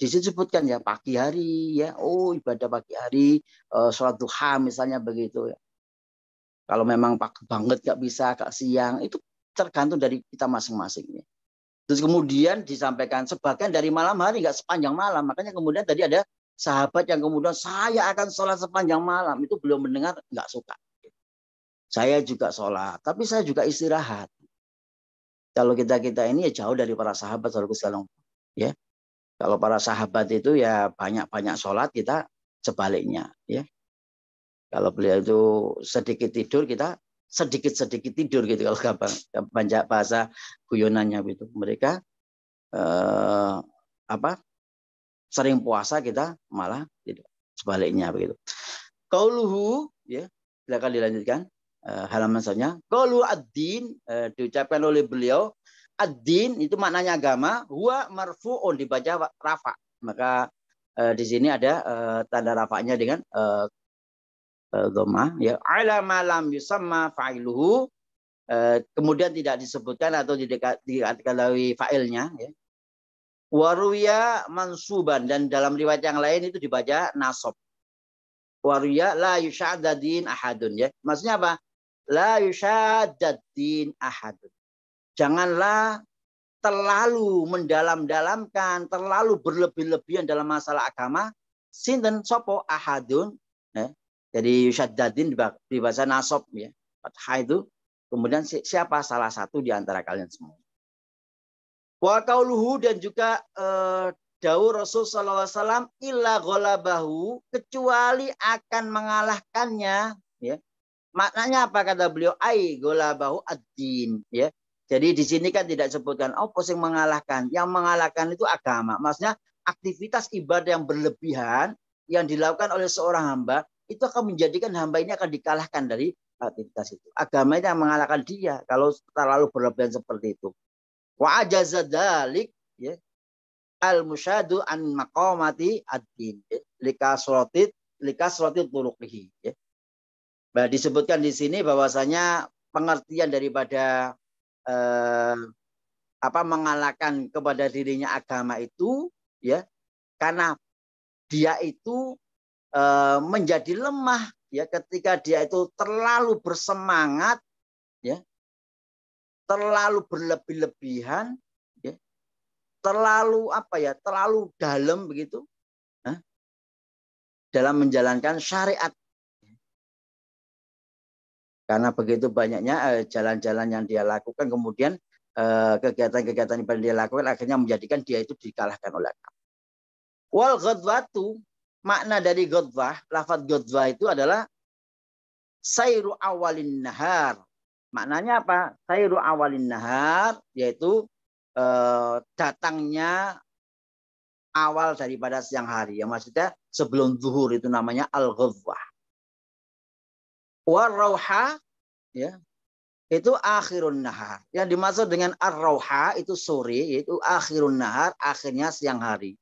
di disebutkan ya pagi hari ya oh ibadah pagi hari eh, sholat duha misalnya begitu ya. Kalau memang pagi banget nggak bisa, gak siang itu tergantung dari kita masing-masing. Ya. Terus kemudian disampaikan sebagian dari malam hari nggak sepanjang malam. Makanya kemudian tadi ada sahabat yang kemudian saya akan sholat sepanjang malam itu belum mendengar nggak suka. Saya juga sholat, tapi saya juga istirahat. Kalau kita kita ini ya jauh dari para sahabat ya. Kalau para sahabat itu ya banyak banyak sholat kita sebaliknya ya. Kalau beliau itu sedikit tidur kita sedikit-sedikit tidur gitu kalau gampang banyak bahasa guyonannya gitu. Mereka eh, apa sering puasa kita malah tidak sebaliknya begitu. Kauluhu ya silakan dilanjutkan eh, halaman selanjutnya. Kaulu ad-din eh, diucapkan oleh beliau ad itu maknanya agama huwa marfu'un dibaca rafa. Maka eh, di sini ada eh, tanda rafanya dengan eh, Eh, dhamma ya ala malam yusamma fa'iluhu eh, kemudian tidak disebutkan atau dikatakan diketahui fa'ilnya ya. Waruya mansuban dan dalam riwayat yang lain itu dibaca nasob. Waruya la yushadadin ahadun ya. Maksudnya apa? La yushadadin ahadun. Janganlah terlalu mendalam-dalamkan, terlalu berlebih-lebihan dalam masalah agama. Sinten sopo ahadun. eh, jadi di bahasa nasob ya. Fathah itu kemudian siapa salah satu di antara kalian semua. Wa kauluhu dan juga eh, Dawu Rasul Sallallahu Alaihi Wasallam illa golabahu kecuali akan mengalahkannya ya maknanya apa kata beliau ai golabahu ad-din ya jadi di sini kan tidak sebutkan oh yang mengalahkan yang mengalahkan itu agama maksudnya aktivitas ibadah yang berlebihan yang dilakukan oleh seorang hamba itu akan menjadikan hamba ini akan dikalahkan dari aktivitas itu. Agama ini yang mengalahkan dia kalau terlalu berlebihan seperti itu. Wa ajazadalik ya al musyadu an maqamati ad-din ya, lika suratit lika suratit turuqihi Bah, ya. disebutkan di sini bahwasanya pengertian daripada eh, apa mengalahkan kepada dirinya agama itu ya karena dia itu Eh, menjadi lemah ya ketika dia itu terlalu bersemangat ya terlalu berlebih-lebihan ya terlalu apa ya terlalu dalam begitu ya, dalam menjalankan syariat karena begitu banyaknya eh, jalan-jalan yang dia lakukan kemudian eh, kegiatan-kegiatan yang dia lakukan akhirnya menjadikan dia itu dikalahkan oleh allah Wal ghadwatu makna dari godbah, lafadz godbah itu adalah sayru awalin nahar. Maknanya apa? Sayru awalin nahar, yaitu eh, datangnya awal daripada siang hari. Yang maksudnya sebelum zuhur itu namanya al-ghadwah. Warauha ya, itu akhirun nahar. Yang dimaksud dengan ar-rauha itu sore, yaitu akhirun nahar, akhirnya siang hari.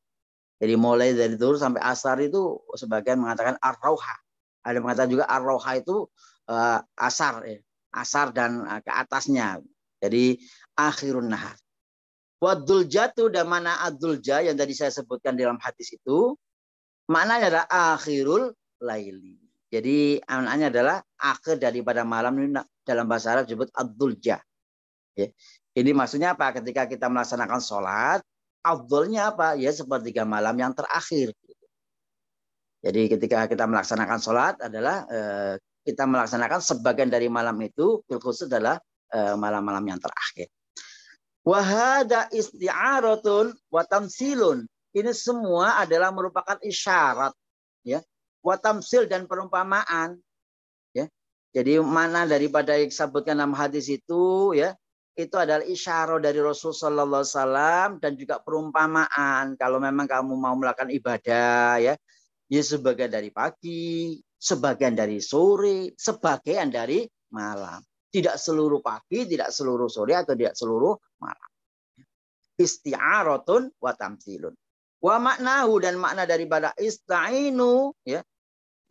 Jadi mulai dari dulu sampai asar itu sebagian mengatakan arroha. Ada mengatakan juga arroha itu uh, asar, ya. asar dan uh, ke atasnya. Jadi akhirun nahar. Wadul jatuh dan mana adul jah yang tadi saya sebutkan dalam hadis itu. Maknanya adalah akhirul laili. Jadi maknanya adalah akhir daripada malam ini dalam bahasa Arab disebut adul jah ya. Ini maksudnya apa? Ketika kita melaksanakan sholat, afdolnya apa? Ya sepertiga malam yang terakhir. Jadi ketika kita melaksanakan sholat adalah eh, kita melaksanakan sebagian dari malam itu, khusus adalah eh, malam-malam yang terakhir. Wahada isti'aratun wa tamsilun. Ini semua adalah merupakan isyarat. Ya. Wa tamsil dan perumpamaan. Ya. Jadi mana daripada yang disebutkan dalam hadis itu ya itu adalah isyarah dari Rasul Sallallahu Alaihi Wasallam dan juga perumpamaan kalau memang kamu mau melakukan ibadah ya ya sebagian dari pagi sebagian dari sore sebagian dari malam tidak seluruh pagi tidak seluruh sore atau tidak seluruh malam isti'aratun wa tamtilun wa maknahu dan makna daripada istainu ya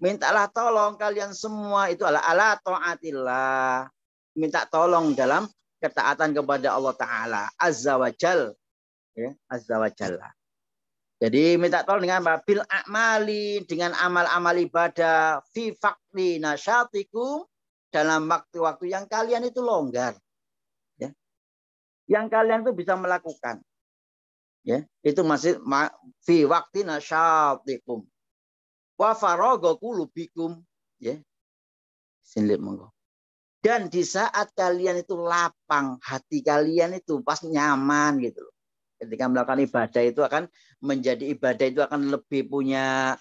mintalah tolong kalian semua itu adalah ala taatillah minta tolong dalam ketaatan kepada Allah Ta'ala. Azza wa Ya, Azza wa Jalla. Jadi minta tolong dengan apa? Bil amali dengan amal-amal ibadah fi fakli nasyatikum dalam waktu-waktu yang kalian itu longgar. Ya. Yang kalian itu bisa melakukan. Ya, itu masih fi waktu nasyatikum. Wa farogokulubikum. lubikum. Ya. Sinlip dan di saat kalian itu lapang, hati kalian itu pas nyaman gitu loh. Ketika melakukan ibadah itu akan menjadi ibadah itu akan lebih punya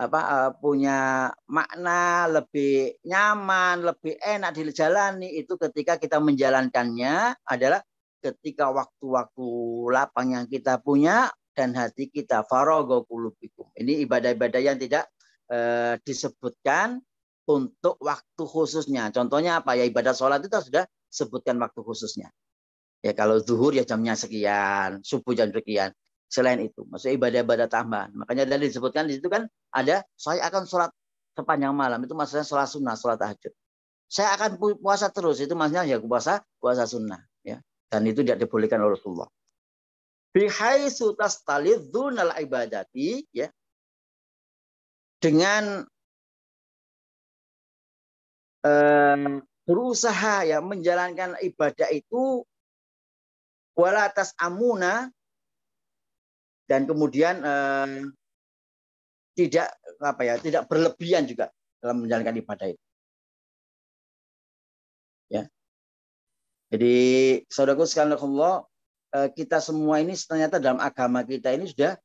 apa eh, punya makna lebih nyaman, lebih enak dijalani itu ketika kita menjalankannya adalah ketika waktu-waktu lapang yang kita punya dan hati kita farogo Ini ibadah-ibadah yang tidak eh, disebutkan untuk waktu khususnya. Contohnya apa ya ibadah sholat itu sudah sebutkan waktu khususnya. Ya kalau zuhur ya jamnya sekian, subuh jam sekian. Selain itu, maksudnya ibadah-ibadah tambahan. Makanya dari disebutkan di situ kan ada saya akan sholat sepanjang malam itu maksudnya sholat sunnah, sholat tahajud. Saya akan puasa terus itu maksudnya ya puasa puasa sunnah. Ya. Dan itu tidak dibolehkan oleh Rasulullah. Bihaitsu tastalidzu ibadati ya. Dengan Eh, berusaha ya menjalankan ibadah itu wala atas amuna dan kemudian eh, tidak apa ya tidak berlebihan juga dalam menjalankan ibadah itu ya jadi saudaraku sekalian Allah eh, kita semua ini ternyata dalam agama kita ini sudah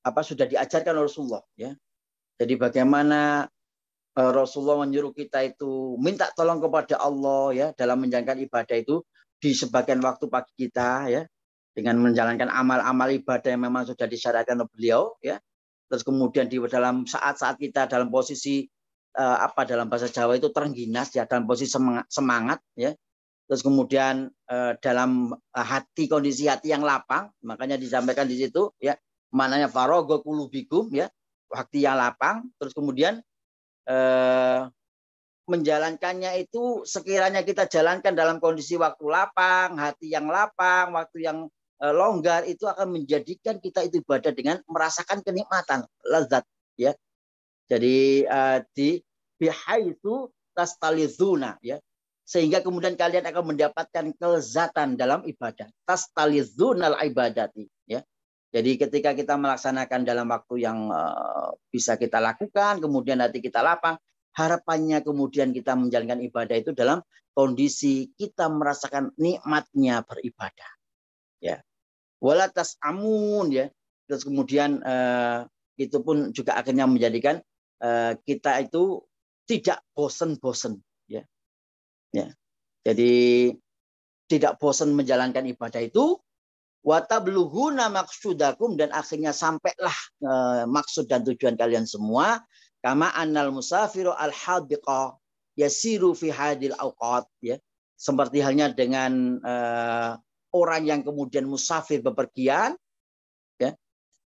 apa sudah diajarkan oleh Rasulullah ya jadi bagaimana Eh, Rasulullah menyuruh kita itu minta tolong kepada Allah ya dalam menjalankan ibadah itu di sebagian waktu pagi kita ya dengan menjalankan amal-amal ibadah yang memang sudah disyariatkan oleh beliau ya terus kemudian di dalam saat-saat kita dalam posisi uh, apa dalam bahasa Jawa itu terengginas ya dalam posisi semangat, semangat ya terus kemudian uh, dalam hati kondisi hati yang lapang makanya disampaikan di situ ya mananya farogokulubikum ya waktu yang lapang terus kemudian Eh, menjalankannya itu sekiranya kita jalankan dalam kondisi waktu lapang, hati yang lapang, waktu yang eh, longgar itu akan menjadikan kita itu ibadah dengan merasakan kenikmatan lezat, ya. Jadi di eh, di bihaitsu tastalizuna ya. Sehingga kemudian kalian akan mendapatkan kelezatan dalam ibadah. Tastalizunal ibadati ya. Jadi ketika kita melaksanakan dalam waktu yang eh, bisa kita lakukan, kemudian nanti kita lapang, harapannya kemudian kita menjalankan ibadah itu dalam kondisi kita merasakan nikmatnya beribadah. Ya. Wala amun ya. Terus kemudian eh, itu pun juga akhirnya menjadikan eh, kita itu tidak bosen-bosen ya. Ya. Jadi tidak bosen menjalankan ibadah itu watabluhuna maksudakum dan akhirnya sampailah e, maksud dan tujuan kalian semua kama anal musafiru al hadiqa yasiru fi hadil awqat ya seperti halnya dengan e, orang yang kemudian musafir bepergian ya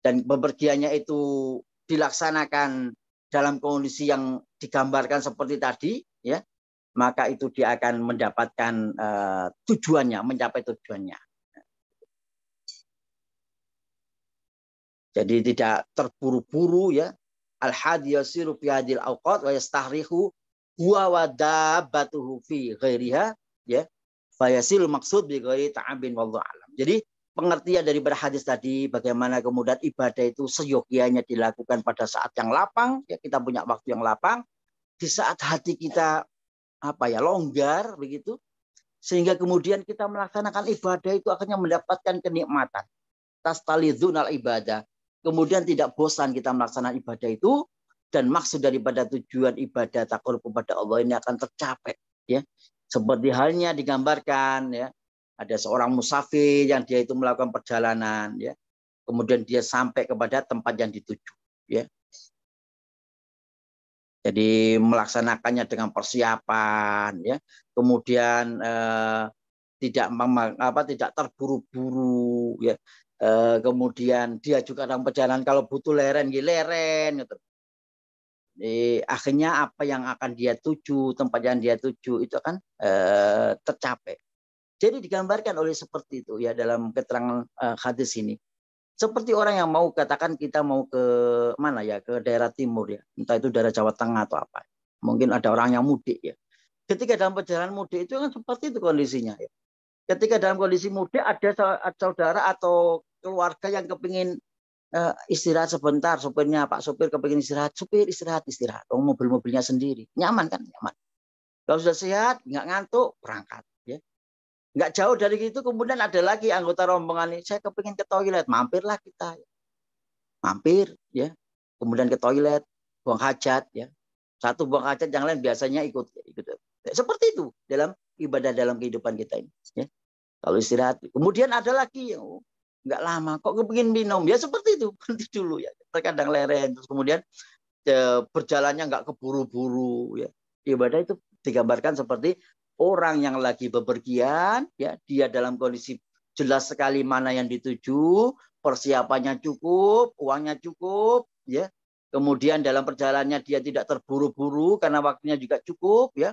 dan bepergiannya itu dilaksanakan dalam kondisi yang digambarkan seperti tadi ya maka itu dia akan mendapatkan uh, tujuannya mencapai tujuannya Jadi tidak terburu-buru ya. Al hadiyasiru fi hadil awqat wa yastahrihu huwa wa dabbatuhu fi ghairiha ya. Fayasil maksud bi ghairi ta'abin wallahu alam. Jadi pengertian dari hadis tadi bagaimana kemudian ibadah itu seyogianya dilakukan pada saat yang lapang ya kita punya waktu yang lapang di saat hati kita apa ya longgar begitu sehingga kemudian kita melaksanakan ibadah itu akhirnya mendapatkan kenikmatan tastalidun al ibadah kemudian tidak bosan kita melaksanakan ibadah itu dan maksud daripada tujuan ibadah takut kepada Allah ini akan tercapai ya seperti halnya digambarkan ya ada seorang musafir yang dia itu melakukan perjalanan ya kemudian dia sampai kepada tempat yang dituju ya jadi melaksanakannya dengan persiapan ya kemudian eh, tidak apa tidak terburu-buru ya Eh, kemudian dia juga dalam perjalanan kalau butuh leren ya leren gitu. akhirnya apa yang akan dia tuju, tempat yang dia tuju itu akan eh, tercapai. Jadi digambarkan oleh seperti itu ya dalam keterangan eh, hadis ini. Seperti orang yang mau katakan kita mau ke mana ya ke daerah timur ya, entah itu daerah Jawa Tengah atau apa. Mungkin ada orang yang mudik ya. Ketika dalam perjalanan mudik itu kan seperti itu kondisinya ya ketika dalam kondisi mudik ada saudara atau keluarga yang kepingin uh, istirahat sebentar sopirnya Pak sopir kepingin istirahat sopir istirahat istirahat oh, mobil-mobilnya sendiri nyaman kan nyaman kalau sudah sehat nggak ngantuk berangkat ya nggak jauh dari itu kemudian ada lagi anggota rombongan ini saya kepingin ke toilet mampirlah kita ya. mampir ya kemudian ke toilet buang hajat ya satu buang hajat yang lain biasanya ikut ya, ikut seperti itu dalam ibadah dalam kehidupan kita ini ya. kalau istirahat kemudian ada lagi yang oh, nggak lama kok kepingin minum ya seperti itu berhenti dulu ya terkadang lereng terus kemudian ya, berjalannya nggak keburu-buru ya ibadah itu digambarkan seperti orang yang lagi bepergian ya dia dalam kondisi jelas sekali mana yang dituju persiapannya cukup uangnya cukup ya kemudian dalam perjalanannya dia tidak terburu-buru karena waktunya juga cukup ya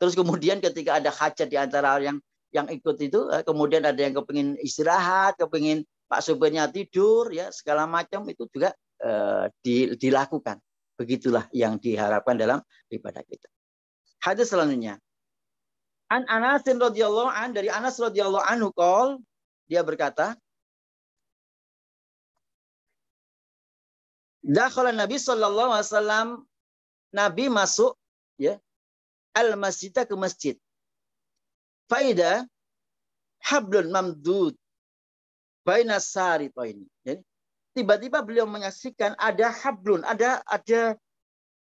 terus kemudian ketika ada hajat di antara yang yang ikut itu eh, kemudian ada yang kepingin istirahat kepingin pak supirnya tidur ya segala macam itu juga eh, dilakukan begitulah yang diharapkan dalam ibadah kita hadis selanjutnya an Anas radhiyallahu an dari Anas radhiyallahu anhu kol dia berkata Dakhala Nabi sallallahu alaihi wasallam Nabi masuk ya al masjidah ke masjid Faida hablun mamdud baina ini Jadi tiba-tiba beliau menyaksikan ada hablun, ada ada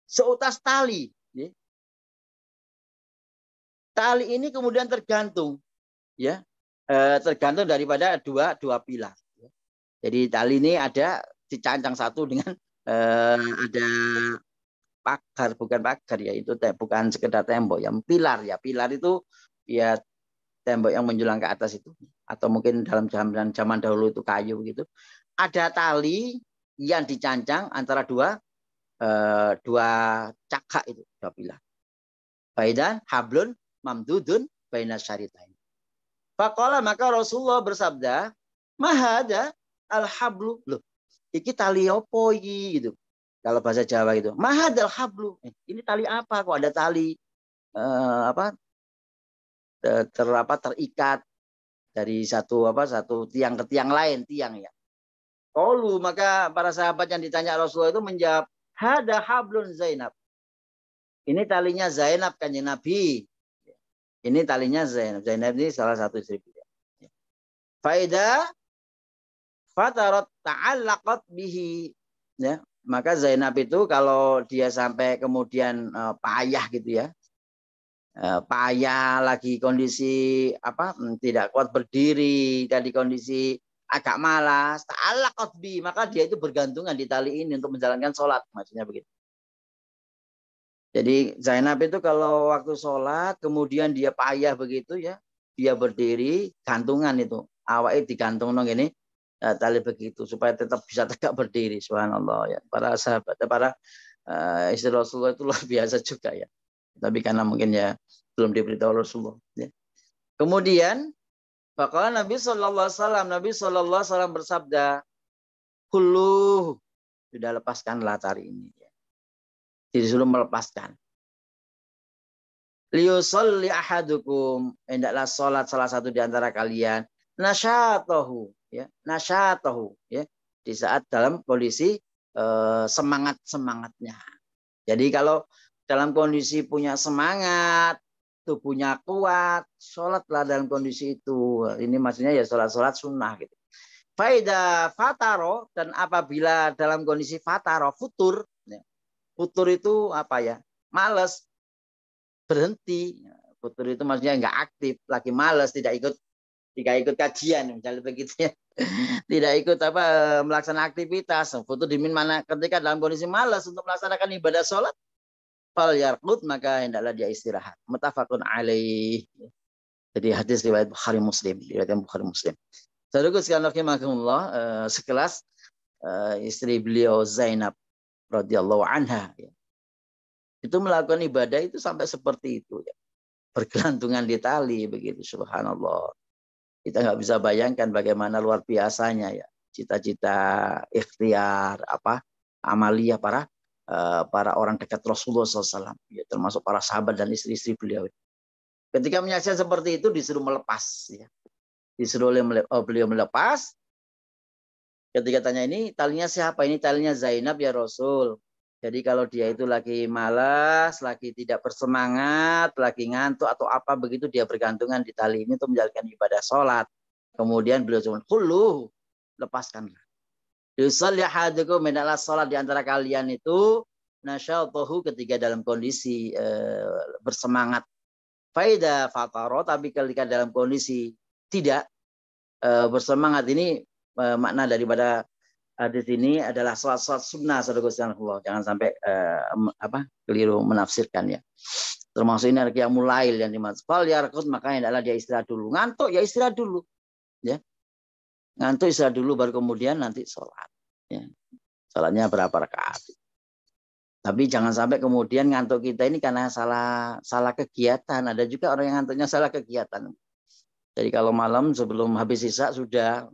seutas tali. Ya. Tali ini kemudian tergantung, ya eh, tergantung daripada dua dua pilar. Jadi tali ini ada dicancang satu dengan eh, ada pagar bukan pagar ya itu bukan sekedar tembok yang pilar ya pilar itu ya tembok yang menjulang ke atas itu atau mungkin dalam zaman zaman dahulu itu kayu gitu ada tali yang dicancang antara dua eh, dua cakak itu dua pilar. Baidan hablun mamdudun baina syaritain. Fakola maka Rasulullah bersabda, mahada al hablu loh. Iki tali opo iki gitu. Kalau bahasa Jawa gitu, mahada al hablu. Eh, ini tali apa? Kok ada tali eh, apa? ter terikat dari satu apa satu tiang ke tiang lain tiang ya. kalau maka para sahabat yang ditanya Rasulullah itu menjawab hada hablun Zainab. Ini talinya Zainab kan Nabi. Ini talinya Zainab. Zainab ini salah satu istri beliau. Faida fatarat ta'allaqat bihi. Ya, maka Zainab itu kalau dia sampai kemudian eh, payah gitu ya, Eh, payah lagi kondisi apa hmm, tidak kuat berdiri tadi kondisi agak malas ta'ala qatbi maka dia itu bergantungan di tali ini untuk menjalankan sholat maksudnya begitu jadi Zainab itu kalau waktu sholat kemudian dia payah begitu ya dia berdiri gantungan itu awalnya digantung dong ini eh, tali begitu supaya tetap bisa tegak berdiri subhanallah ya para sahabat para eh, istri Rasulullah itu luar biasa juga ya tapi karena mungkin ya belum diberitahu Rasulullah. Ya. Kemudian bakal Nabi Shallallahu Alaihi Wasallam, Nabi Shallallahu Alaihi Wasallam bersabda, hulu sudah lepaskan latar ini. Ya. sebelum melepaskan. li ahadukum, hendaklah sholat salah satu di antara kalian. Nasyatohu, ya, nasyatohu, ya, di saat dalam kondisi eh, semangat semangatnya. Jadi kalau dalam kondisi punya semangat, tubuhnya kuat, sholatlah dalam kondisi itu. Ini maksudnya ya sholat-sholat sunnah gitu. Faida fataro dan apabila dalam kondisi fataro futur, ya. futur itu apa ya? Males, berhenti. Futur itu maksudnya nggak aktif, lagi males, tidak ikut tidak ikut kajian misalnya begitu ya tidak ikut apa melaksanakan aktivitas futur dimin mana ketika dalam kondisi males untuk melaksanakan ibadah sholat fal yarqud maka hendaklah dia istirahat. Mutafakun alaih. Jadi hadis riwayat Bukhari Muslim, riwayat Bukhari Muslim. Saudaraku sekalian rahimakumullah, eh, sekelas eh, istri beliau Zainab radhiyallahu anha ya. Itu melakukan ibadah itu sampai seperti itu ya. Bergelantungan di tali begitu subhanallah. Kita nggak bisa bayangkan bagaimana luar biasanya ya cita-cita ikhtiar apa amalia para Eh, para orang dekat Rasulullah SAW, ya, termasuk para sahabat dan istri-istri beliau. Ketika menyaksikan seperti itu disuruh melepas, ya. disuruh oh, beliau melepas. Ketika tanya ini talinya siapa? Ini talinya Zainab ya Rasul. Jadi kalau dia itu lagi malas, lagi tidak bersemangat, lagi ngantuk atau apa begitu dia bergantungan di tali ini untuk menjalankan ibadah sholat. Kemudian beliau cuma hulu lepaskanlah. Yusalli hadukum minalah sholat di antara kalian itu nasyatuhu ketika dalam kondisi e, bersemangat. Faida fataro tapi ketika dalam kondisi tidak e, bersemangat ini e, makna daripada hadis ini adalah sholat sholat sunnah Allah. Jangan sampai uh, apa keliru menafsirkan ya. Termasuk ini yang mulai yang dimaksud. Fal yarkut maka adalah dia istirahat dulu. Ngantuk ya istirahat dulu. Ya. Ngantuk istirahat dulu baru kemudian nanti sholat. Ya. Sholatnya berapa rakaat. Tapi jangan sampai kemudian ngantuk kita ini karena salah salah kegiatan. Ada juga orang yang ngantuknya salah kegiatan. Jadi kalau malam sebelum habis sisa sudah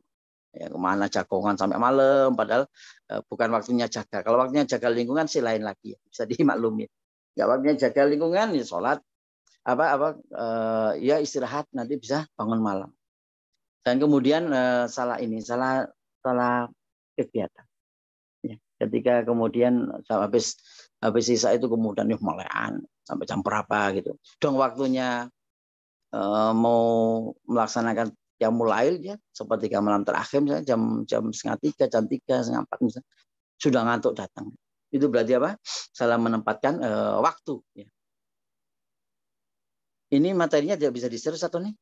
ya kemana jagongan sampai malam padahal eh, bukan waktunya jaga kalau waktunya jaga lingkungan sih lain lagi bisa dimaklumi ya waktunya jaga lingkungan ya sholat apa apa eh, ya istirahat nanti bisa bangun malam dan kemudian eh, salah ini, salah salah kegiatan. Ya, ketika kemudian eh, habis habis sisa itu kemudian yuk malean sampai jam berapa gitu. Dong waktunya eh, mau melaksanakan yang mulai ya sepertiga malam terakhir misalnya jam jam setengah tiga jam tiga setengah empat misalnya sudah ngantuk datang itu berarti apa salah menempatkan uh, waktu ya. ini materinya tidak bisa di share satu nih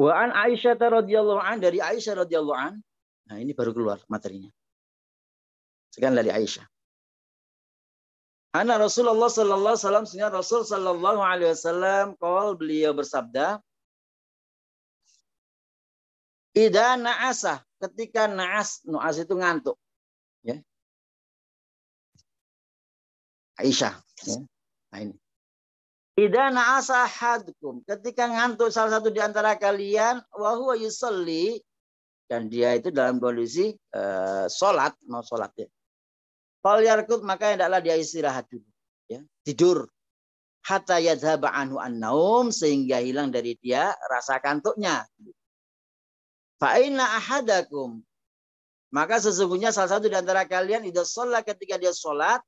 Wa an Aisyah radhiyallahu an dari Aisyah radhiyallahu an. Nah, ini baru keluar materinya. Sekian dari Aisyah. Ana Rasulullah sallallahu alaihi wasallam sehingga Rasul sallallahu alaihi wasallam qol beliau bersabda Ida naasah ketika naas nu'as itu ngantuk ya Aisyah ya. Nah ini Idza na'asa ketika ngantuk salah satu di antara kalian, wa huwa yusalli dan dia itu dalam kondisi uh, eh, salat, mau salat ya. Falyarkut maka hendaklah dia istirahat dulu, ya. Tidur hatta yadhaba anhu an-naum sehingga hilang dari dia rasa kantuknya. Fa inna ahadakum maka sesungguhnya salah satu di antara kalian idza sholat ketika dia sholat,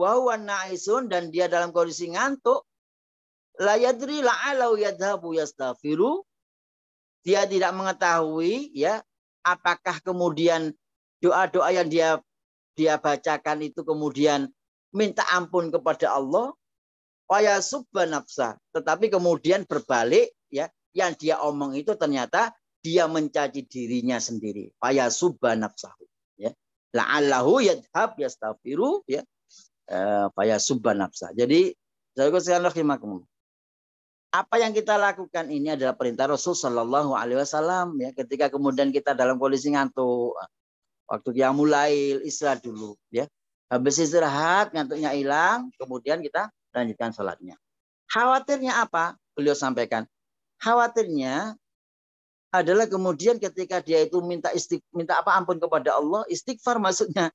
wa huwa na'isun dan dia dalam kondisi ngantuk, la yadri la'alau yadhabu yastafiru. Dia tidak mengetahui ya apakah kemudian doa-doa yang dia dia bacakan itu kemudian minta ampun kepada Allah waya subba nafsa tetapi kemudian berbalik ya yang dia omong itu ternyata dia mencaci dirinya sendiri waya subba nafsahu ya la'allahu yadhab yastafiru ya waya eh, subba nafsa jadi saya kira rahimakumullah apa yang kita lakukan ini adalah perintah Rasul Shallallahu Alaihi Wasallam ya ketika kemudian kita dalam kondisi ngantuk waktu yang mulai istirahat dulu ya habis istirahat ngantuknya hilang kemudian kita lanjutkan sholatnya khawatirnya apa beliau sampaikan khawatirnya adalah kemudian ketika dia itu minta istik minta apa ampun kepada Allah istighfar maksudnya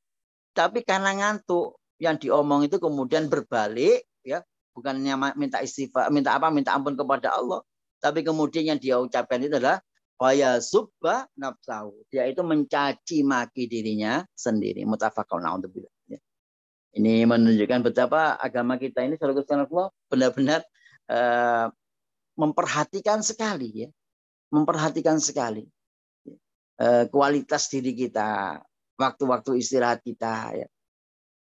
tapi karena ngantuk yang diomong itu kemudian berbalik bukannya minta istighfar, minta apa, minta ampun kepada Allah, tapi kemudian yang dia ucapkan itu adalah Faya subba nafsahu. Dia itu mencaci maki dirinya sendiri. Mutafakau na'udzubillah. Ya. Ini menunjukkan betapa agama kita ini selalu Allah benar-benar eh, memperhatikan sekali ya. Memperhatikan sekali ya. Eh, kualitas diri kita, waktu-waktu istirahat kita ya.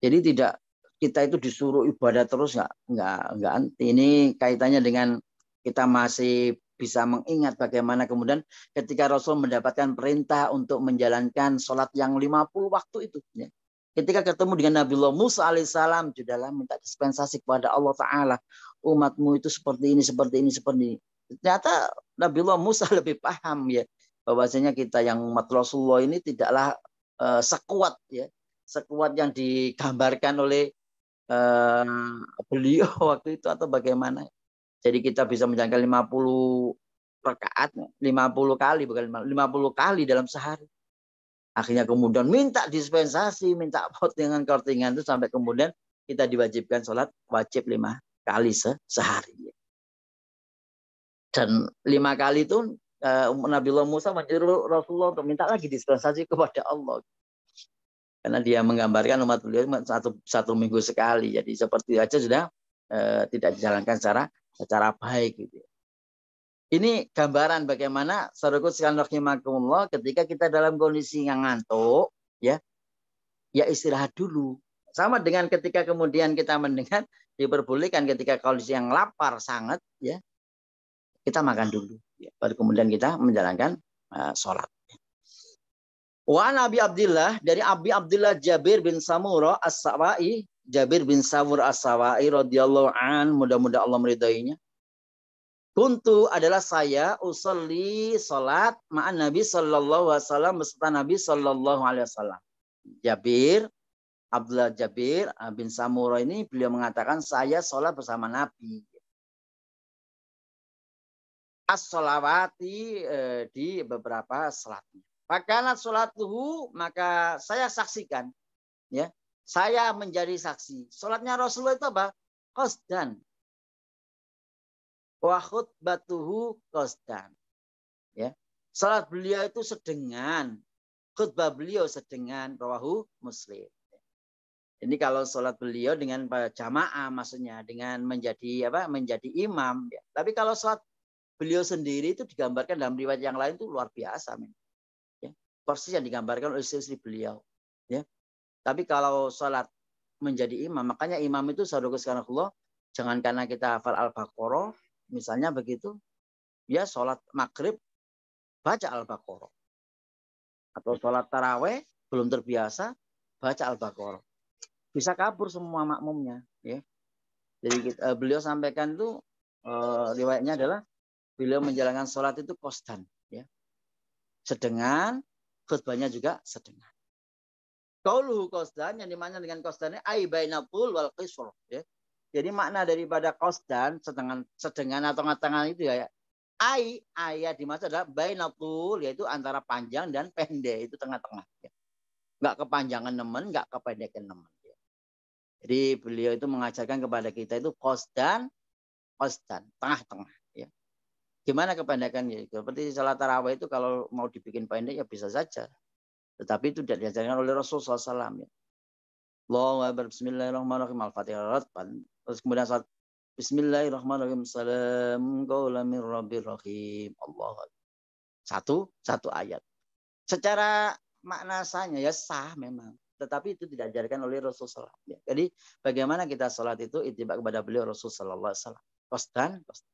Jadi tidak kita itu disuruh ibadah terus nggak nggak nggak ini kaitannya dengan kita masih bisa mengingat bagaimana kemudian ketika Rasul mendapatkan perintah untuk menjalankan sholat yang 50 waktu itu. Ya. Ketika ketemu dengan Nabi Allah Musa alaihissalam, sudahlah minta dispensasi kepada Allah Ta'ala. Umatmu itu seperti ini, seperti ini, seperti ini. Ternyata Nabi Allah Musa lebih paham ya. Bahwasanya kita yang umat Rasulullah ini tidaklah uh, sekuat ya. Sekuat yang digambarkan oleh eh, beliau waktu itu atau bagaimana? Jadi kita bisa menjangkau 50 rakaat, 50 kali bukan 50 kali dalam sehari. Akhirnya kemudian minta dispensasi, minta potongan kortingan itu sampai kemudian kita diwajibkan sholat wajib lima kali se sehari. Dan lima kali itu eh, Nabi Musa menyuruh Rasulullah untuk minta lagi dispensasi kepada Allah karena dia menggambarkan umat beliau satu satu minggu sekali jadi seperti itu aja sudah eh, tidak dijalankan secara secara baik gitu ini gambaran bagaimana saudaraku sekalian ketika kita dalam kondisi yang ngantuk ya ya istirahat dulu sama dengan ketika kemudian kita mendengar diperbolehkan ketika kondisi yang lapar sangat ya kita makan dulu ya. baru kemudian kita menjalankan uh, sholat Wa Nabi Abdullah dari Abi Abdullah Jabir bin Samurah As-Sawai, Jabir bin Samur As-Sawai radhiyallahu an, mudah-mudahan Allah meridainya. Kuntu adalah saya usolli salat ma'an Nabi sallallahu alaihi wasallam beserta Nabi sallallahu alaihi wasallam. Jabir Abdullah Jabir ah, bin Samura ini beliau mengatakan saya sholat bersama Nabi. as salawati eh, di beberapa sholatnya. Pakana sholatuhu, maka saya saksikan. ya Saya menjadi saksi. Sholatnya Rasulullah itu apa? Qasdan. Wa khutbatuhu qasdan. Ya. Sholat beliau itu sedengan. Khutbah beliau sedengan. Rawahu muslim. Ini kalau sholat beliau dengan jamaah maksudnya dengan menjadi apa menjadi imam. Ya. Tapi kalau sholat beliau sendiri itu digambarkan dalam riwayat yang lain itu luar biasa. Men persis yang digambarkan oleh istri-istri beliau. Ya. Tapi kalau sholat menjadi imam, makanya imam itu saudara sekarang Allah, jangan karena kita hafal Al-Baqarah, misalnya begitu, ya sholat maghrib baca Al-Baqarah. Atau sholat taraweh belum terbiasa baca Al-Baqarah. Bisa kabur semua makmumnya. Ya. Jadi kita, eh, beliau sampaikan itu eh, riwayatnya adalah beliau menjalankan sholat itu kostan. Ya. Sedangkan khutbahnya juga sedengan. Kauluhu kosdan yang dimana dengan kosdan ini tul wal qisr. Ya. Jadi makna daripada kosdan setengah, sedengan atau ngatangan itu ya, ya ai ayat masa adalah bainatul yaitu antara panjang dan pendek itu tengah-tengah ya. Enggak kepanjangan nemen, enggak kependekan nemen. Ya. Jadi beliau itu mengajarkan kepada kita itu kosdan kosdan tengah-tengah. Gimana kependekannya? Seperti salat tarawih itu kalau mau dibikin pendek ya bisa saja. Tetapi itu tidak diajarkan oleh rasul SAW. Ya. Allahu al Bismillahirrahmanirrahim, Al-Fatihah, Terus kemudian saat Bismillahirrahmanirrahim, Salam qawlamir rabbir rahim, Allah. Satu, satu ayat. Secara makna asalnya ya sah memang. Tetapi itu tidak diajarkan oleh rasul SAW. Jadi bagaimana kita sholat itu itibak kepada beliau rasul SAW. Kostan, kostan.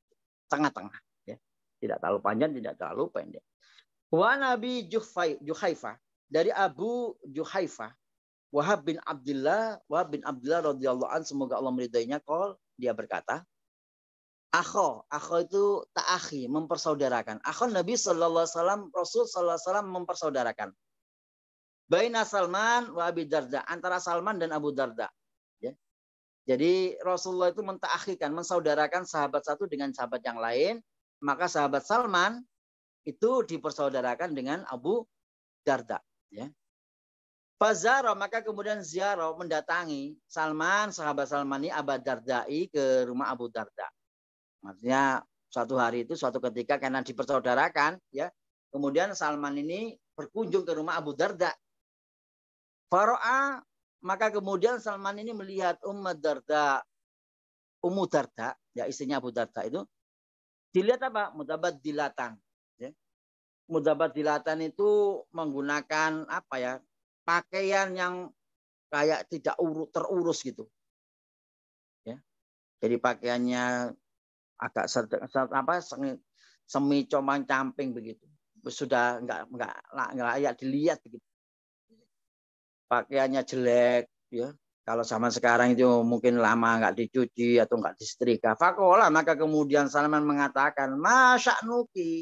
Tengah-tengah. Tidak terlalu panjang, tidak terlalu pendek. Wa Nabi Juhaifa dari Abu Juhaifa Wahab bin Abdullah Wahab bin Abdullah radhiyallahu an semoga Allah meridainya kol dia berkata Akho, akho itu taahi mempersaudarakan. Akho Nabi Sallallahu Alaihi Wasallam, Rasul Sallallahu Alaihi Wasallam mempersaudarakan. Baina Salman wa Abi Darda, antara Salman dan Abu Darda. Ya. Jadi Rasulullah itu mentaakhikan, mensaudarakan sahabat satu dengan sahabat yang lain maka sahabat Salman itu dipersaudarakan dengan Abu Darda. Ya. Fazaro maka kemudian ziarah mendatangi Salman sahabat Salman ini Abu Dardai ke rumah Abu Darda. Maksudnya suatu hari itu suatu ketika karena dipersaudarakan ya kemudian Salman ini berkunjung ke rumah Abu Darda. Faro'a maka kemudian Salman ini melihat Ummu Darda Ummu Darda ya istrinya Abu Darda itu Dilihat apa? Mudabat dilatan. Ya. Mudabat dilatan itu menggunakan apa ya? Pakaian yang kayak tidak urut terurus gitu. Ya. Jadi pakaiannya agak ser, ser, apa semi, comang camping begitu sudah nggak nggak nggak layak dilihat begitu pakaiannya jelek ya kalau zaman sekarang itu mungkin lama nggak dicuci atau nggak disetrika. Fakola maka kemudian Salman mengatakan, Masya Nuki,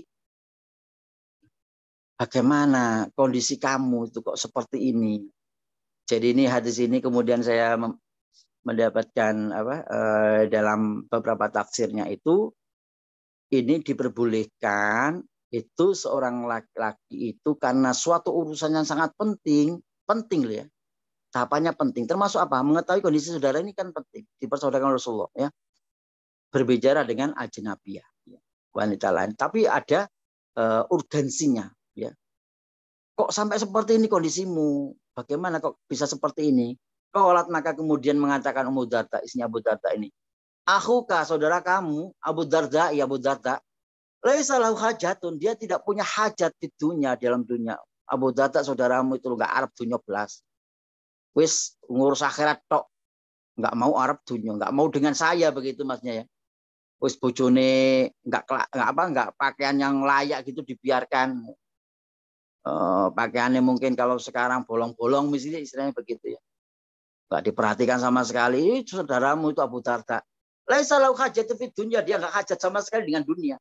bagaimana kondisi kamu itu kok seperti ini? Jadi ini hadis ini kemudian saya mendapatkan apa eh, dalam beberapa tafsirnya itu ini diperbolehkan itu seorang laki-laki itu karena suatu urusan yang sangat penting penting ya tahapannya penting. Termasuk apa? Mengetahui kondisi saudara ini kan penting. Dipersaudarakan Rasulullah ya. Berbicara dengan ajnabiyah, ya. wanita lain. Tapi ada uh, urgensinya ya. Kok sampai seperti ini kondisimu? Bagaimana kok bisa seperti ini? Kolat maka kemudian mengatakan Abu Darda, isinya Abu Darda ini. Akuka saudara kamu, Abu Darda, ya Abu Darda. Laisa hajatun, dia tidak punya hajat di dunia, dalam dunia. Abu Darda saudaramu itu enggak Arab dunia belas wis ngurus akhirat tok nggak mau Arab dunia nggak mau dengan saya begitu masnya ya wis bojone nggak nggak apa nggak pakaian yang layak gitu dibiarkan uh, pakaiannya mungkin kalau sekarang bolong-bolong misalnya istilahnya begitu ya nggak diperhatikan sama sekali itu saudaramu itu Abu Tarta laisa lau hajat fi dunia dia nggak hajat sama sekali dengan dunia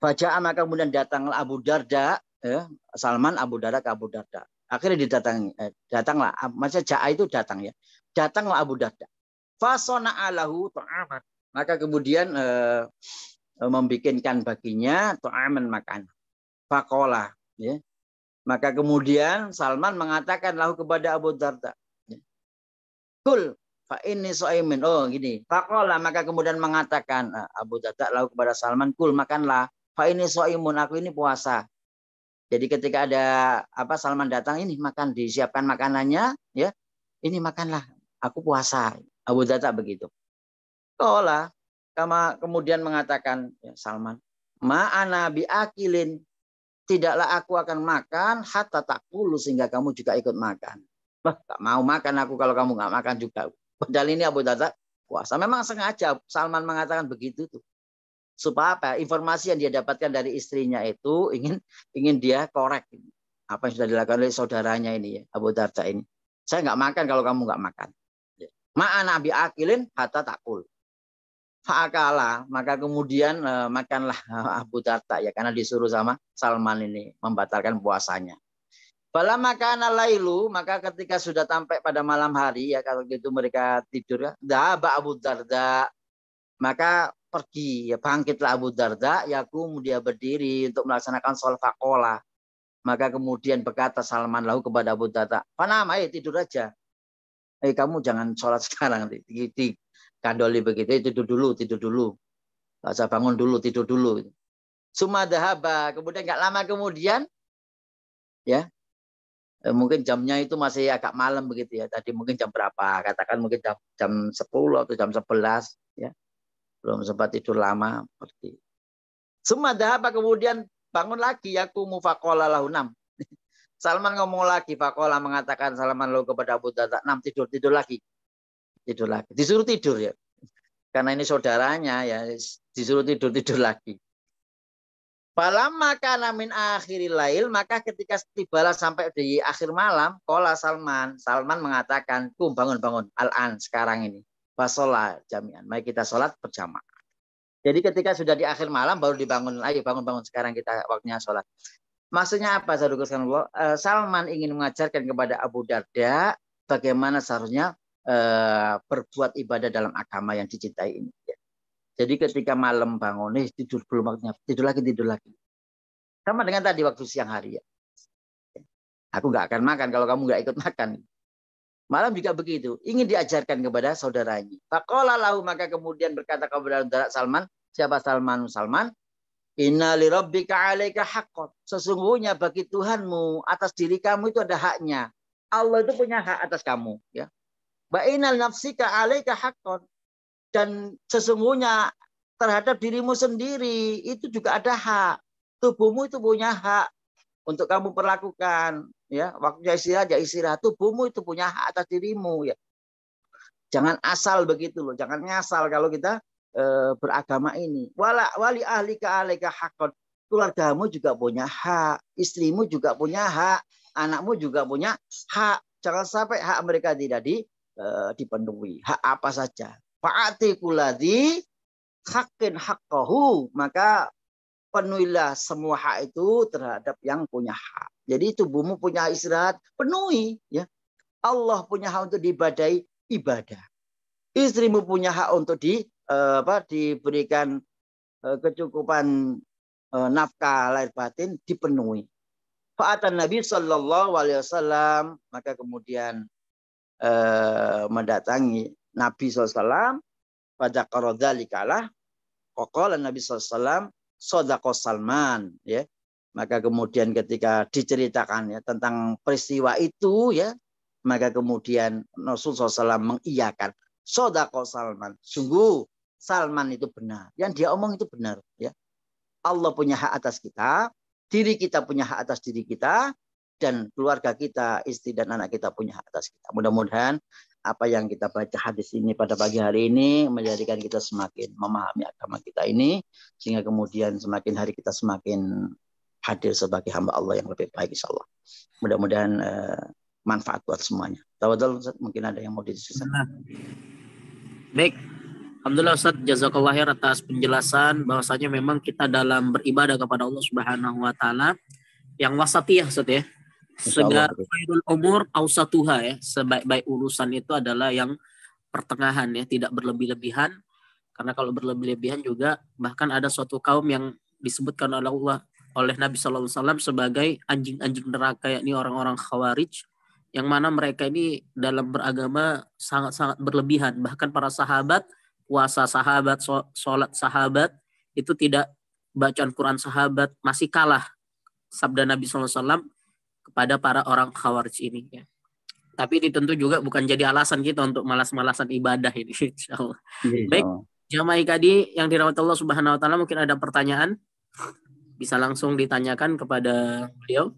Baca anak kemudian datang Abu Darda, eh, Salman Abu Darda ke Abu Darda. Akhirnya didatangi, eh, datanglah. Maksudnya ja'a itu datang ya. Datanglah Abu Darda. Fasona alahu ta'aman. Maka kemudian eh, eh membikinkan baginya ta'aman makan. Fakola. Ya. Maka kemudian Salman mengatakan lahu kepada Abu Darda. Ya. Kul fa ini soimin. Oh gini. Fakola maka kemudian mengatakan eh, Abu Darda lahu kepada Salman. Kul makanlah. Fa ini soimun. Aku ini puasa. Jadi ketika ada apa Salman datang ini makan disiapkan makanannya ya. Ini makanlah, aku puasa. Abu Darda begitu. Kola kama kemudian mengatakan ya, Salman, ma'ana bi akilin tidaklah aku akan makan hatta tak pulu sehingga kamu juga ikut makan. Bah, tak mau makan aku kalau kamu nggak makan juga. Padahal ini Abu Darda puasa. Memang sengaja Salman mengatakan begitu tuh supaya apa? Informasi yang dia dapatkan dari istrinya itu ingin ingin dia korek apa yang sudah dilakukan oleh saudaranya ini ya, Abu Darda ini. Saya nggak makan kalau kamu nggak makan. Ya. Ma'an Nabi Akilin hatta takul. Fa'akala, maka kemudian eh, makanlah Abu Darda ya karena disuruh sama Salman ini membatalkan puasanya. Bala makana lailu, maka ketika sudah sampai pada malam hari ya kalau gitu mereka tidur ya, dah Abu Darda maka pergi ya bangkitlah Abu Darda ya yakum dia berdiri untuk melaksanakan sholat fakola maka kemudian berkata Salman lahu kepada Abu Darda panam ayo tidur aja eh kamu jangan sholat sekarang di, kandoli begitu itu eh, tidur dulu tidur dulu saya bangun dulu tidur dulu sumadahaba kemudian nggak lama kemudian ya eh, mungkin jamnya itu masih agak malam begitu ya tadi mungkin jam berapa katakan mungkin jam jam 10 atau jam sebelas ya belum sempat tidur lama seperti Semua apa kemudian bangun lagi mufakola mufakolah enam Salman ngomong lagi, Fakola mengatakan Salman lo kepada Abu Darda, enam tidur tidur lagi, tidur lagi, disuruh tidur ya, karena ini saudaranya ya, disuruh tidur tidur lagi. Palam maka min akhirilail lail, maka ketika tibalah sampai di akhir malam, kola Salman, Salman mengatakan, kum bangun bangun, al-an sekarang ini. Fasolah jami'an. Mari kita sholat berjamaah. Jadi ketika sudah di akhir malam baru dibangun. lagi, bangun-bangun sekarang kita waktunya sholat. Maksudnya apa Saudara Allah? Eh, Salman ingin mengajarkan kepada Abu Darda bagaimana seharusnya eh, berbuat ibadah dalam agama yang dicintai ini. Jadi ketika malam bangun, eh, tidur belum waktunya, tidur lagi, tidur lagi. Sama dengan tadi waktu siang hari ya. Aku nggak akan makan kalau kamu nggak ikut makan. Malam juga begitu, ingin diajarkan kepada saudaranya. Fakola lahu maka kemudian berkata kepada saudara Salman, siapa Salman? Salman, Inna li rabbika alaika haqqat. Sesungguhnya bagi Tuhanmu atas diri kamu itu ada haknya. Allah itu punya hak atas kamu, ya. Wa inal nafsika alaika hakon Dan sesungguhnya terhadap dirimu sendiri itu juga ada hak. Tubuhmu itu punya hak untuk kamu perlakukan ya waktunya istirahat ya istirahat tubuhmu itu punya hak atas dirimu ya jangan asal begitu loh jangan ngasal kalau kita e, beragama ini wala wali ahli ka alika hakon keluargamu juga punya hak istrimu juga punya hak anakmu juga punya hak jangan sampai hak mereka tidak di e, eh, dipenuhi hak apa saja faati kuladi hakin hakohu maka penuhilah semua hak itu terhadap yang punya hak. Jadi tubuhmu punya istirahat, penuhi ya. Allah punya hak untuk dibadai ibadah. Istrimu punya hak untuk di eh, apa diberikan eh, kecukupan eh, nafkah lahir batin dipenuhi. Fa'atan Nabi Shallallahu maka kemudian eh, mendatangi Nabi SAW pada karodalikalah kokolan Nabi SAW Sodako Salman ya maka kemudian ketika diceritakan ya tentang peristiwa itu ya maka kemudian Rasulullah SAW mengiyakan Sodako Salman sungguh Salman itu benar yang dia omong itu benar ya Allah punya hak atas kita diri kita punya hak atas diri kita dan keluarga kita istri dan anak kita punya hak atas kita mudah-mudahan apa yang kita baca hadis ini pada pagi hari ini menjadikan kita semakin memahami agama kita ini sehingga kemudian semakin hari kita semakin hadir sebagai hamba Allah yang lebih baik insya Allah. Mudah-mudahan uh, manfaat buat semuanya. Tawadul Ustaz, mungkin ada yang mau disisakan. Nah. Baik. Alhamdulillah Ustaz, jazakallah khair atas penjelasan bahwasanya memang kita dalam beribadah kepada Allah Subhanahu wa taala yang wasatiyah Ustaz ya segala khairul umur ausatuha ya sebaik-baik urusan itu adalah yang pertengahan ya tidak berlebih-lebihan karena kalau berlebih-lebihan juga bahkan ada suatu kaum yang disebutkan oleh Allah oleh Nabi Shallallahu Alaihi Wasallam sebagai anjing-anjing neraka yakni orang-orang khawarij yang mana mereka ini dalam beragama sangat-sangat berlebihan bahkan para sahabat puasa sahabat sholat sahabat itu tidak bacaan Quran sahabat masih kalah sabda Nabi Shallallahu Alaihi Wasallam kepada para orang khawarij ini ya. Tapi ini tentu juga bukan jadi alasan kita untuk malas-malasan ibadah ini insya Allah. Iya, Baik, jamaah ikadi yang dirawat Allah Subhanahu wa taala mungkin ada pertanyaan bisa langsung ditanyakan kepada beliau.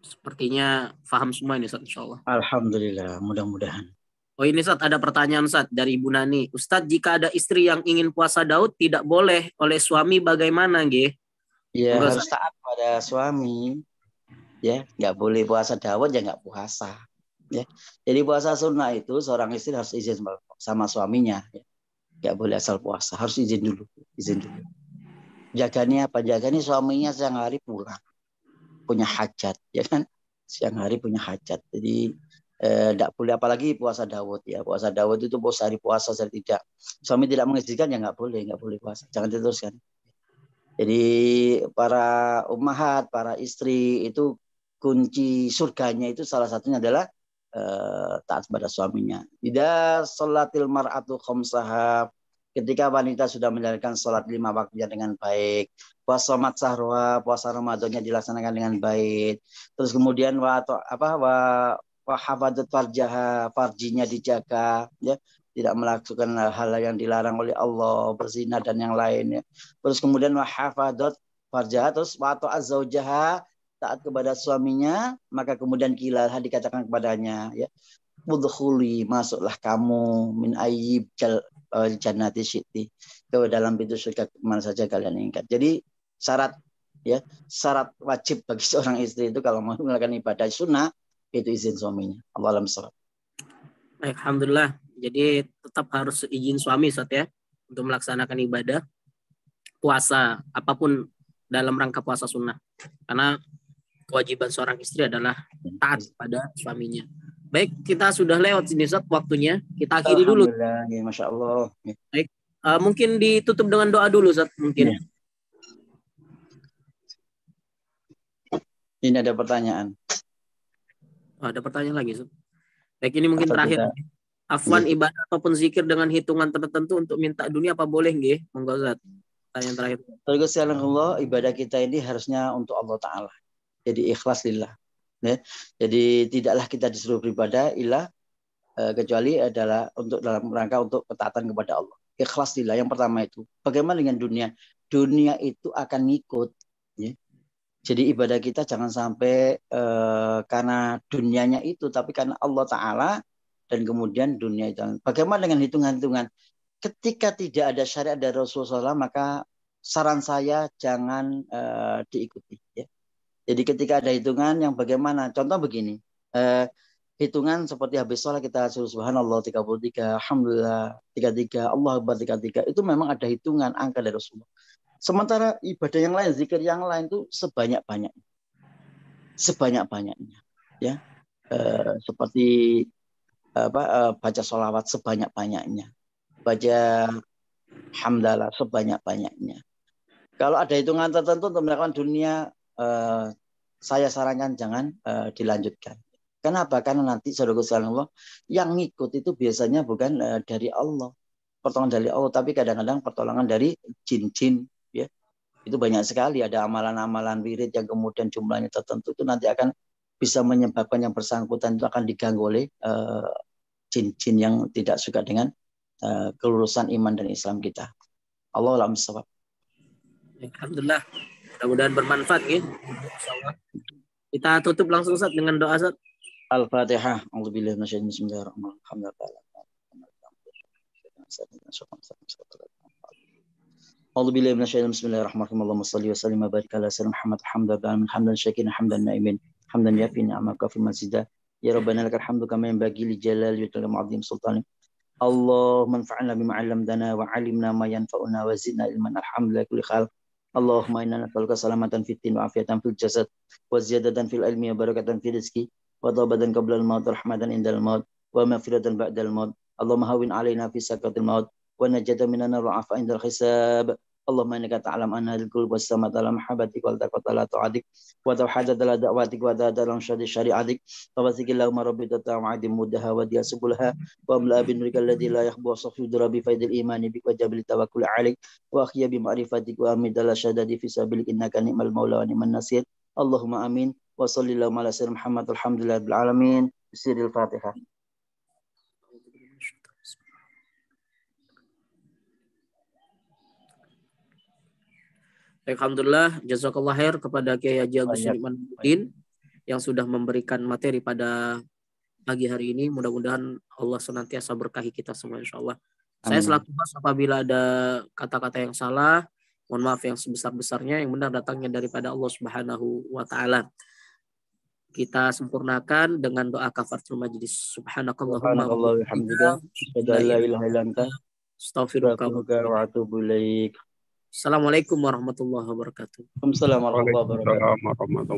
Sepertinya faham semua ini Insya insyaallah. Alhamdulillah, mudah-mudahan. Oh ini saat ada pertanyaan saat dari Ibu Nani. Ustadz, jika ada istri yang ingin puasa Daud tidak boleh oleh suami bagaimana, G? Iya, harus taat pada suami. Ya, nggak boleh puasa Daud ya nggak puasa. Ya. Jadi puasa sunnah itu seorang istri harus izin sama suaminya. Ya. Nggak boleh asal puasa, harus izin dulu. Izin dulu. Jaganya apa? Jaganya suaminya siang hari pulang. Punya hajat, ya kan? Siang hari punya hajat. Jadi tidak eh, boleh apalagi puasa Dawud ya puasa Dawud itu puasa hari puasa saya tidak suami tidak mengizinkan ya nggak boleh nggak boleh puasa jangan diteruskan jadi para ummahat para istri itu kunci surganya itu salah satunya adalah eh, taat pada suaminya tidak salatil mar'atu khomsaha ketika wanita sudah menjalankan sholat lima waktu dengan baik, puasa mat puasa Ramadannya dilaksanakan dengan baik, terus kemudian wa atau apa wa wahabadat farjaha farjinya dijaga ya tidak melakukan hal-hal yang dilarang oleh Allah berzina dan yang lainnya. terus kemudian wahabadat farjaha terus wato azaujaha taat kepada suaminya maka kemudian kilah dikatakan kepadanya ya mudhuli masuklah kamu min ayyib e, jannati syiti ke dalam pintu surga mana saja kalian ingat jadi syarat ya syarat wajib bagi seorang istri itu kalau mau melakukan ibadah sunnah itu izin suaminya. Allah alam Baik, alhamdulillah. Jadi tetap harus izin suami saat ya untuk melaksanakan ibadah puasa apapun dalam rangka puasa sunnah. Karena kewajiban seorang istri adalah taat pada suaminya. Baik, kita sudah lewat sini saat waktunya. Kita akhiri dulu. Ya, Masya Allah. Baik, uh, mungkin ditutup dengan doa dulu saat mungkin. Ya. Ini ada pertanyaan. Oh, ada pertanyaan lagi, Sob. Baik, ini mungkin Atau terakhir. Kita... Afwan iya. ibadah ataupun zikir dengan hitungan tertentu untuk minta dunia apa boleh nggih? Monggo Ustaz. Pertanyaan terakhir. allah. ibadah kita ini harusnya untuk Allah taala. Jadi ikhlas lillah. Ya. Jadi tidaklah kita disuruh beribadah ilah eh, kecuali adalah untuk dalam rangka untuk ketaatan kepada Allah. Ikhlas lillah yang pertama itu. Bagaimana dengan dunia? Dunia itu akan ngikut jadi ibadah kita jangan sampai e, karena dunianya itu, tapi karena Allah Ta'ala dan kemudian dunia itu. Bagaimana dengan hitungan-hitungan? Ketika tidak ada syariat dari Rasulullah SAW, maka saran saya jangan e, diikuti. Ya. Jadi ketika ada hitungan yang bagaimana? Contoh begini. e, hitungan seperti habis sholat kita suruh subhanallah 33, alhamdulillah 33, Allah akbar 33. Itu memang ada hitungan angka dari Rasulullah. Sementara ibadah yang lain, zikir yang lain itu sebanyak-banyaknya. Sebanyak-banyaknya. Ya. E, seperti apa e, baca solawat sebanyak-banyaknya. Baca hamdalah sebanyak-banyaknya. Kalau ada hitungan tertentu untuk melakukan dunia, e, saya sarankan jangan e, dilanjutkan. Kenapa? Karena nanti saudara Allah yang ngikut itu biasanya bukan e, dari Allah, pertolongan dari Allah, tapi kadang-kadang pertolongan dari jin-jin, itu banyak sekali ada amalan-amalan wirid yang kemudian jumlahnya tertentu itu nanti akan bisa menyebabkan yang bersangkutan itu akan diganggu oleh uh, yang tidak suka dengan uh, eh, kelurusan iman dan Islam kita. Allah alam Alhamdulillah. Mudah-mudahan bermanfaat ya. Kita tutup langsung saat dengan doa saat. Al-Fatihah. Alhamdulillah. Alhamdulillah. Alhamdulillah. أعوذ بالله من الشيطان بسم الله الرحمن الرحيم اللهم صل وسلم وبارك على سيدنا محمد الحمد لله من حمدا شاكرا حمدا نائمين حمدا يفي نعمك في المسجد يا ربنا لك الحمد كما ينبغي لجلال وجهك العظيم سلطانك اللهم انفعنا بما علمتنا وعلمنا ما ينفعنا وزدنا علما الحمد لله كل خلق اللهم انا نسالك سلامة في الدين وعافية في الجسد وزيادة في العلم وبركة في الرزق وطوبة قبل الموت ورحمة عند الموت ومغفرة بعد الموت اللهم هون علينا في سكرة الموت wa najata minana ru'afa indal hisab Allahumma innaka alam anna al-qulub was-sama ta'lam habatik wal taqata la tu'adik wa tawhada la da'watik wa da dalam syari syari'atik wa wasikil lahumma rabbi tata'am adim wa dia subulha wa amla bin nurika alladhi la yakhbu wa safi durabi faidil imani bik wa jabil tawakkul alik wa akhya bi ma'rifatik wa amidala syadadi fi sabilik innaka ni'mal maula wa ni'man nasir Allahumma amin wa sallallahu ala sayyidina Muhammad alhamdulillah bil alamin siril fatihah Alhamdulillah, jazakallah khair kepada Kiai Haji Agus Sunimanuddin yang sudah memberikan materi pada pagi hari ini. Mudah-mudahan Allah senantiasa berkahi kita semua insya Allah. Saya selaku mas apabila ada kata-kata yang salah, mohon maaf yang sebesar-besarnya yang benar datangnya daripada Allah Subhanahu wa taala. Kita sempurnakan dengan doa kafaratul majlis. Subhanakallahumma wa bihamdika asyhadu an la ilaha illa anta astaghfiruka wa atubu ilaik. Assalamualaikum warahmatullahi wabarakatuh. Assalamualaikum warahmatullahi wabarakatuh.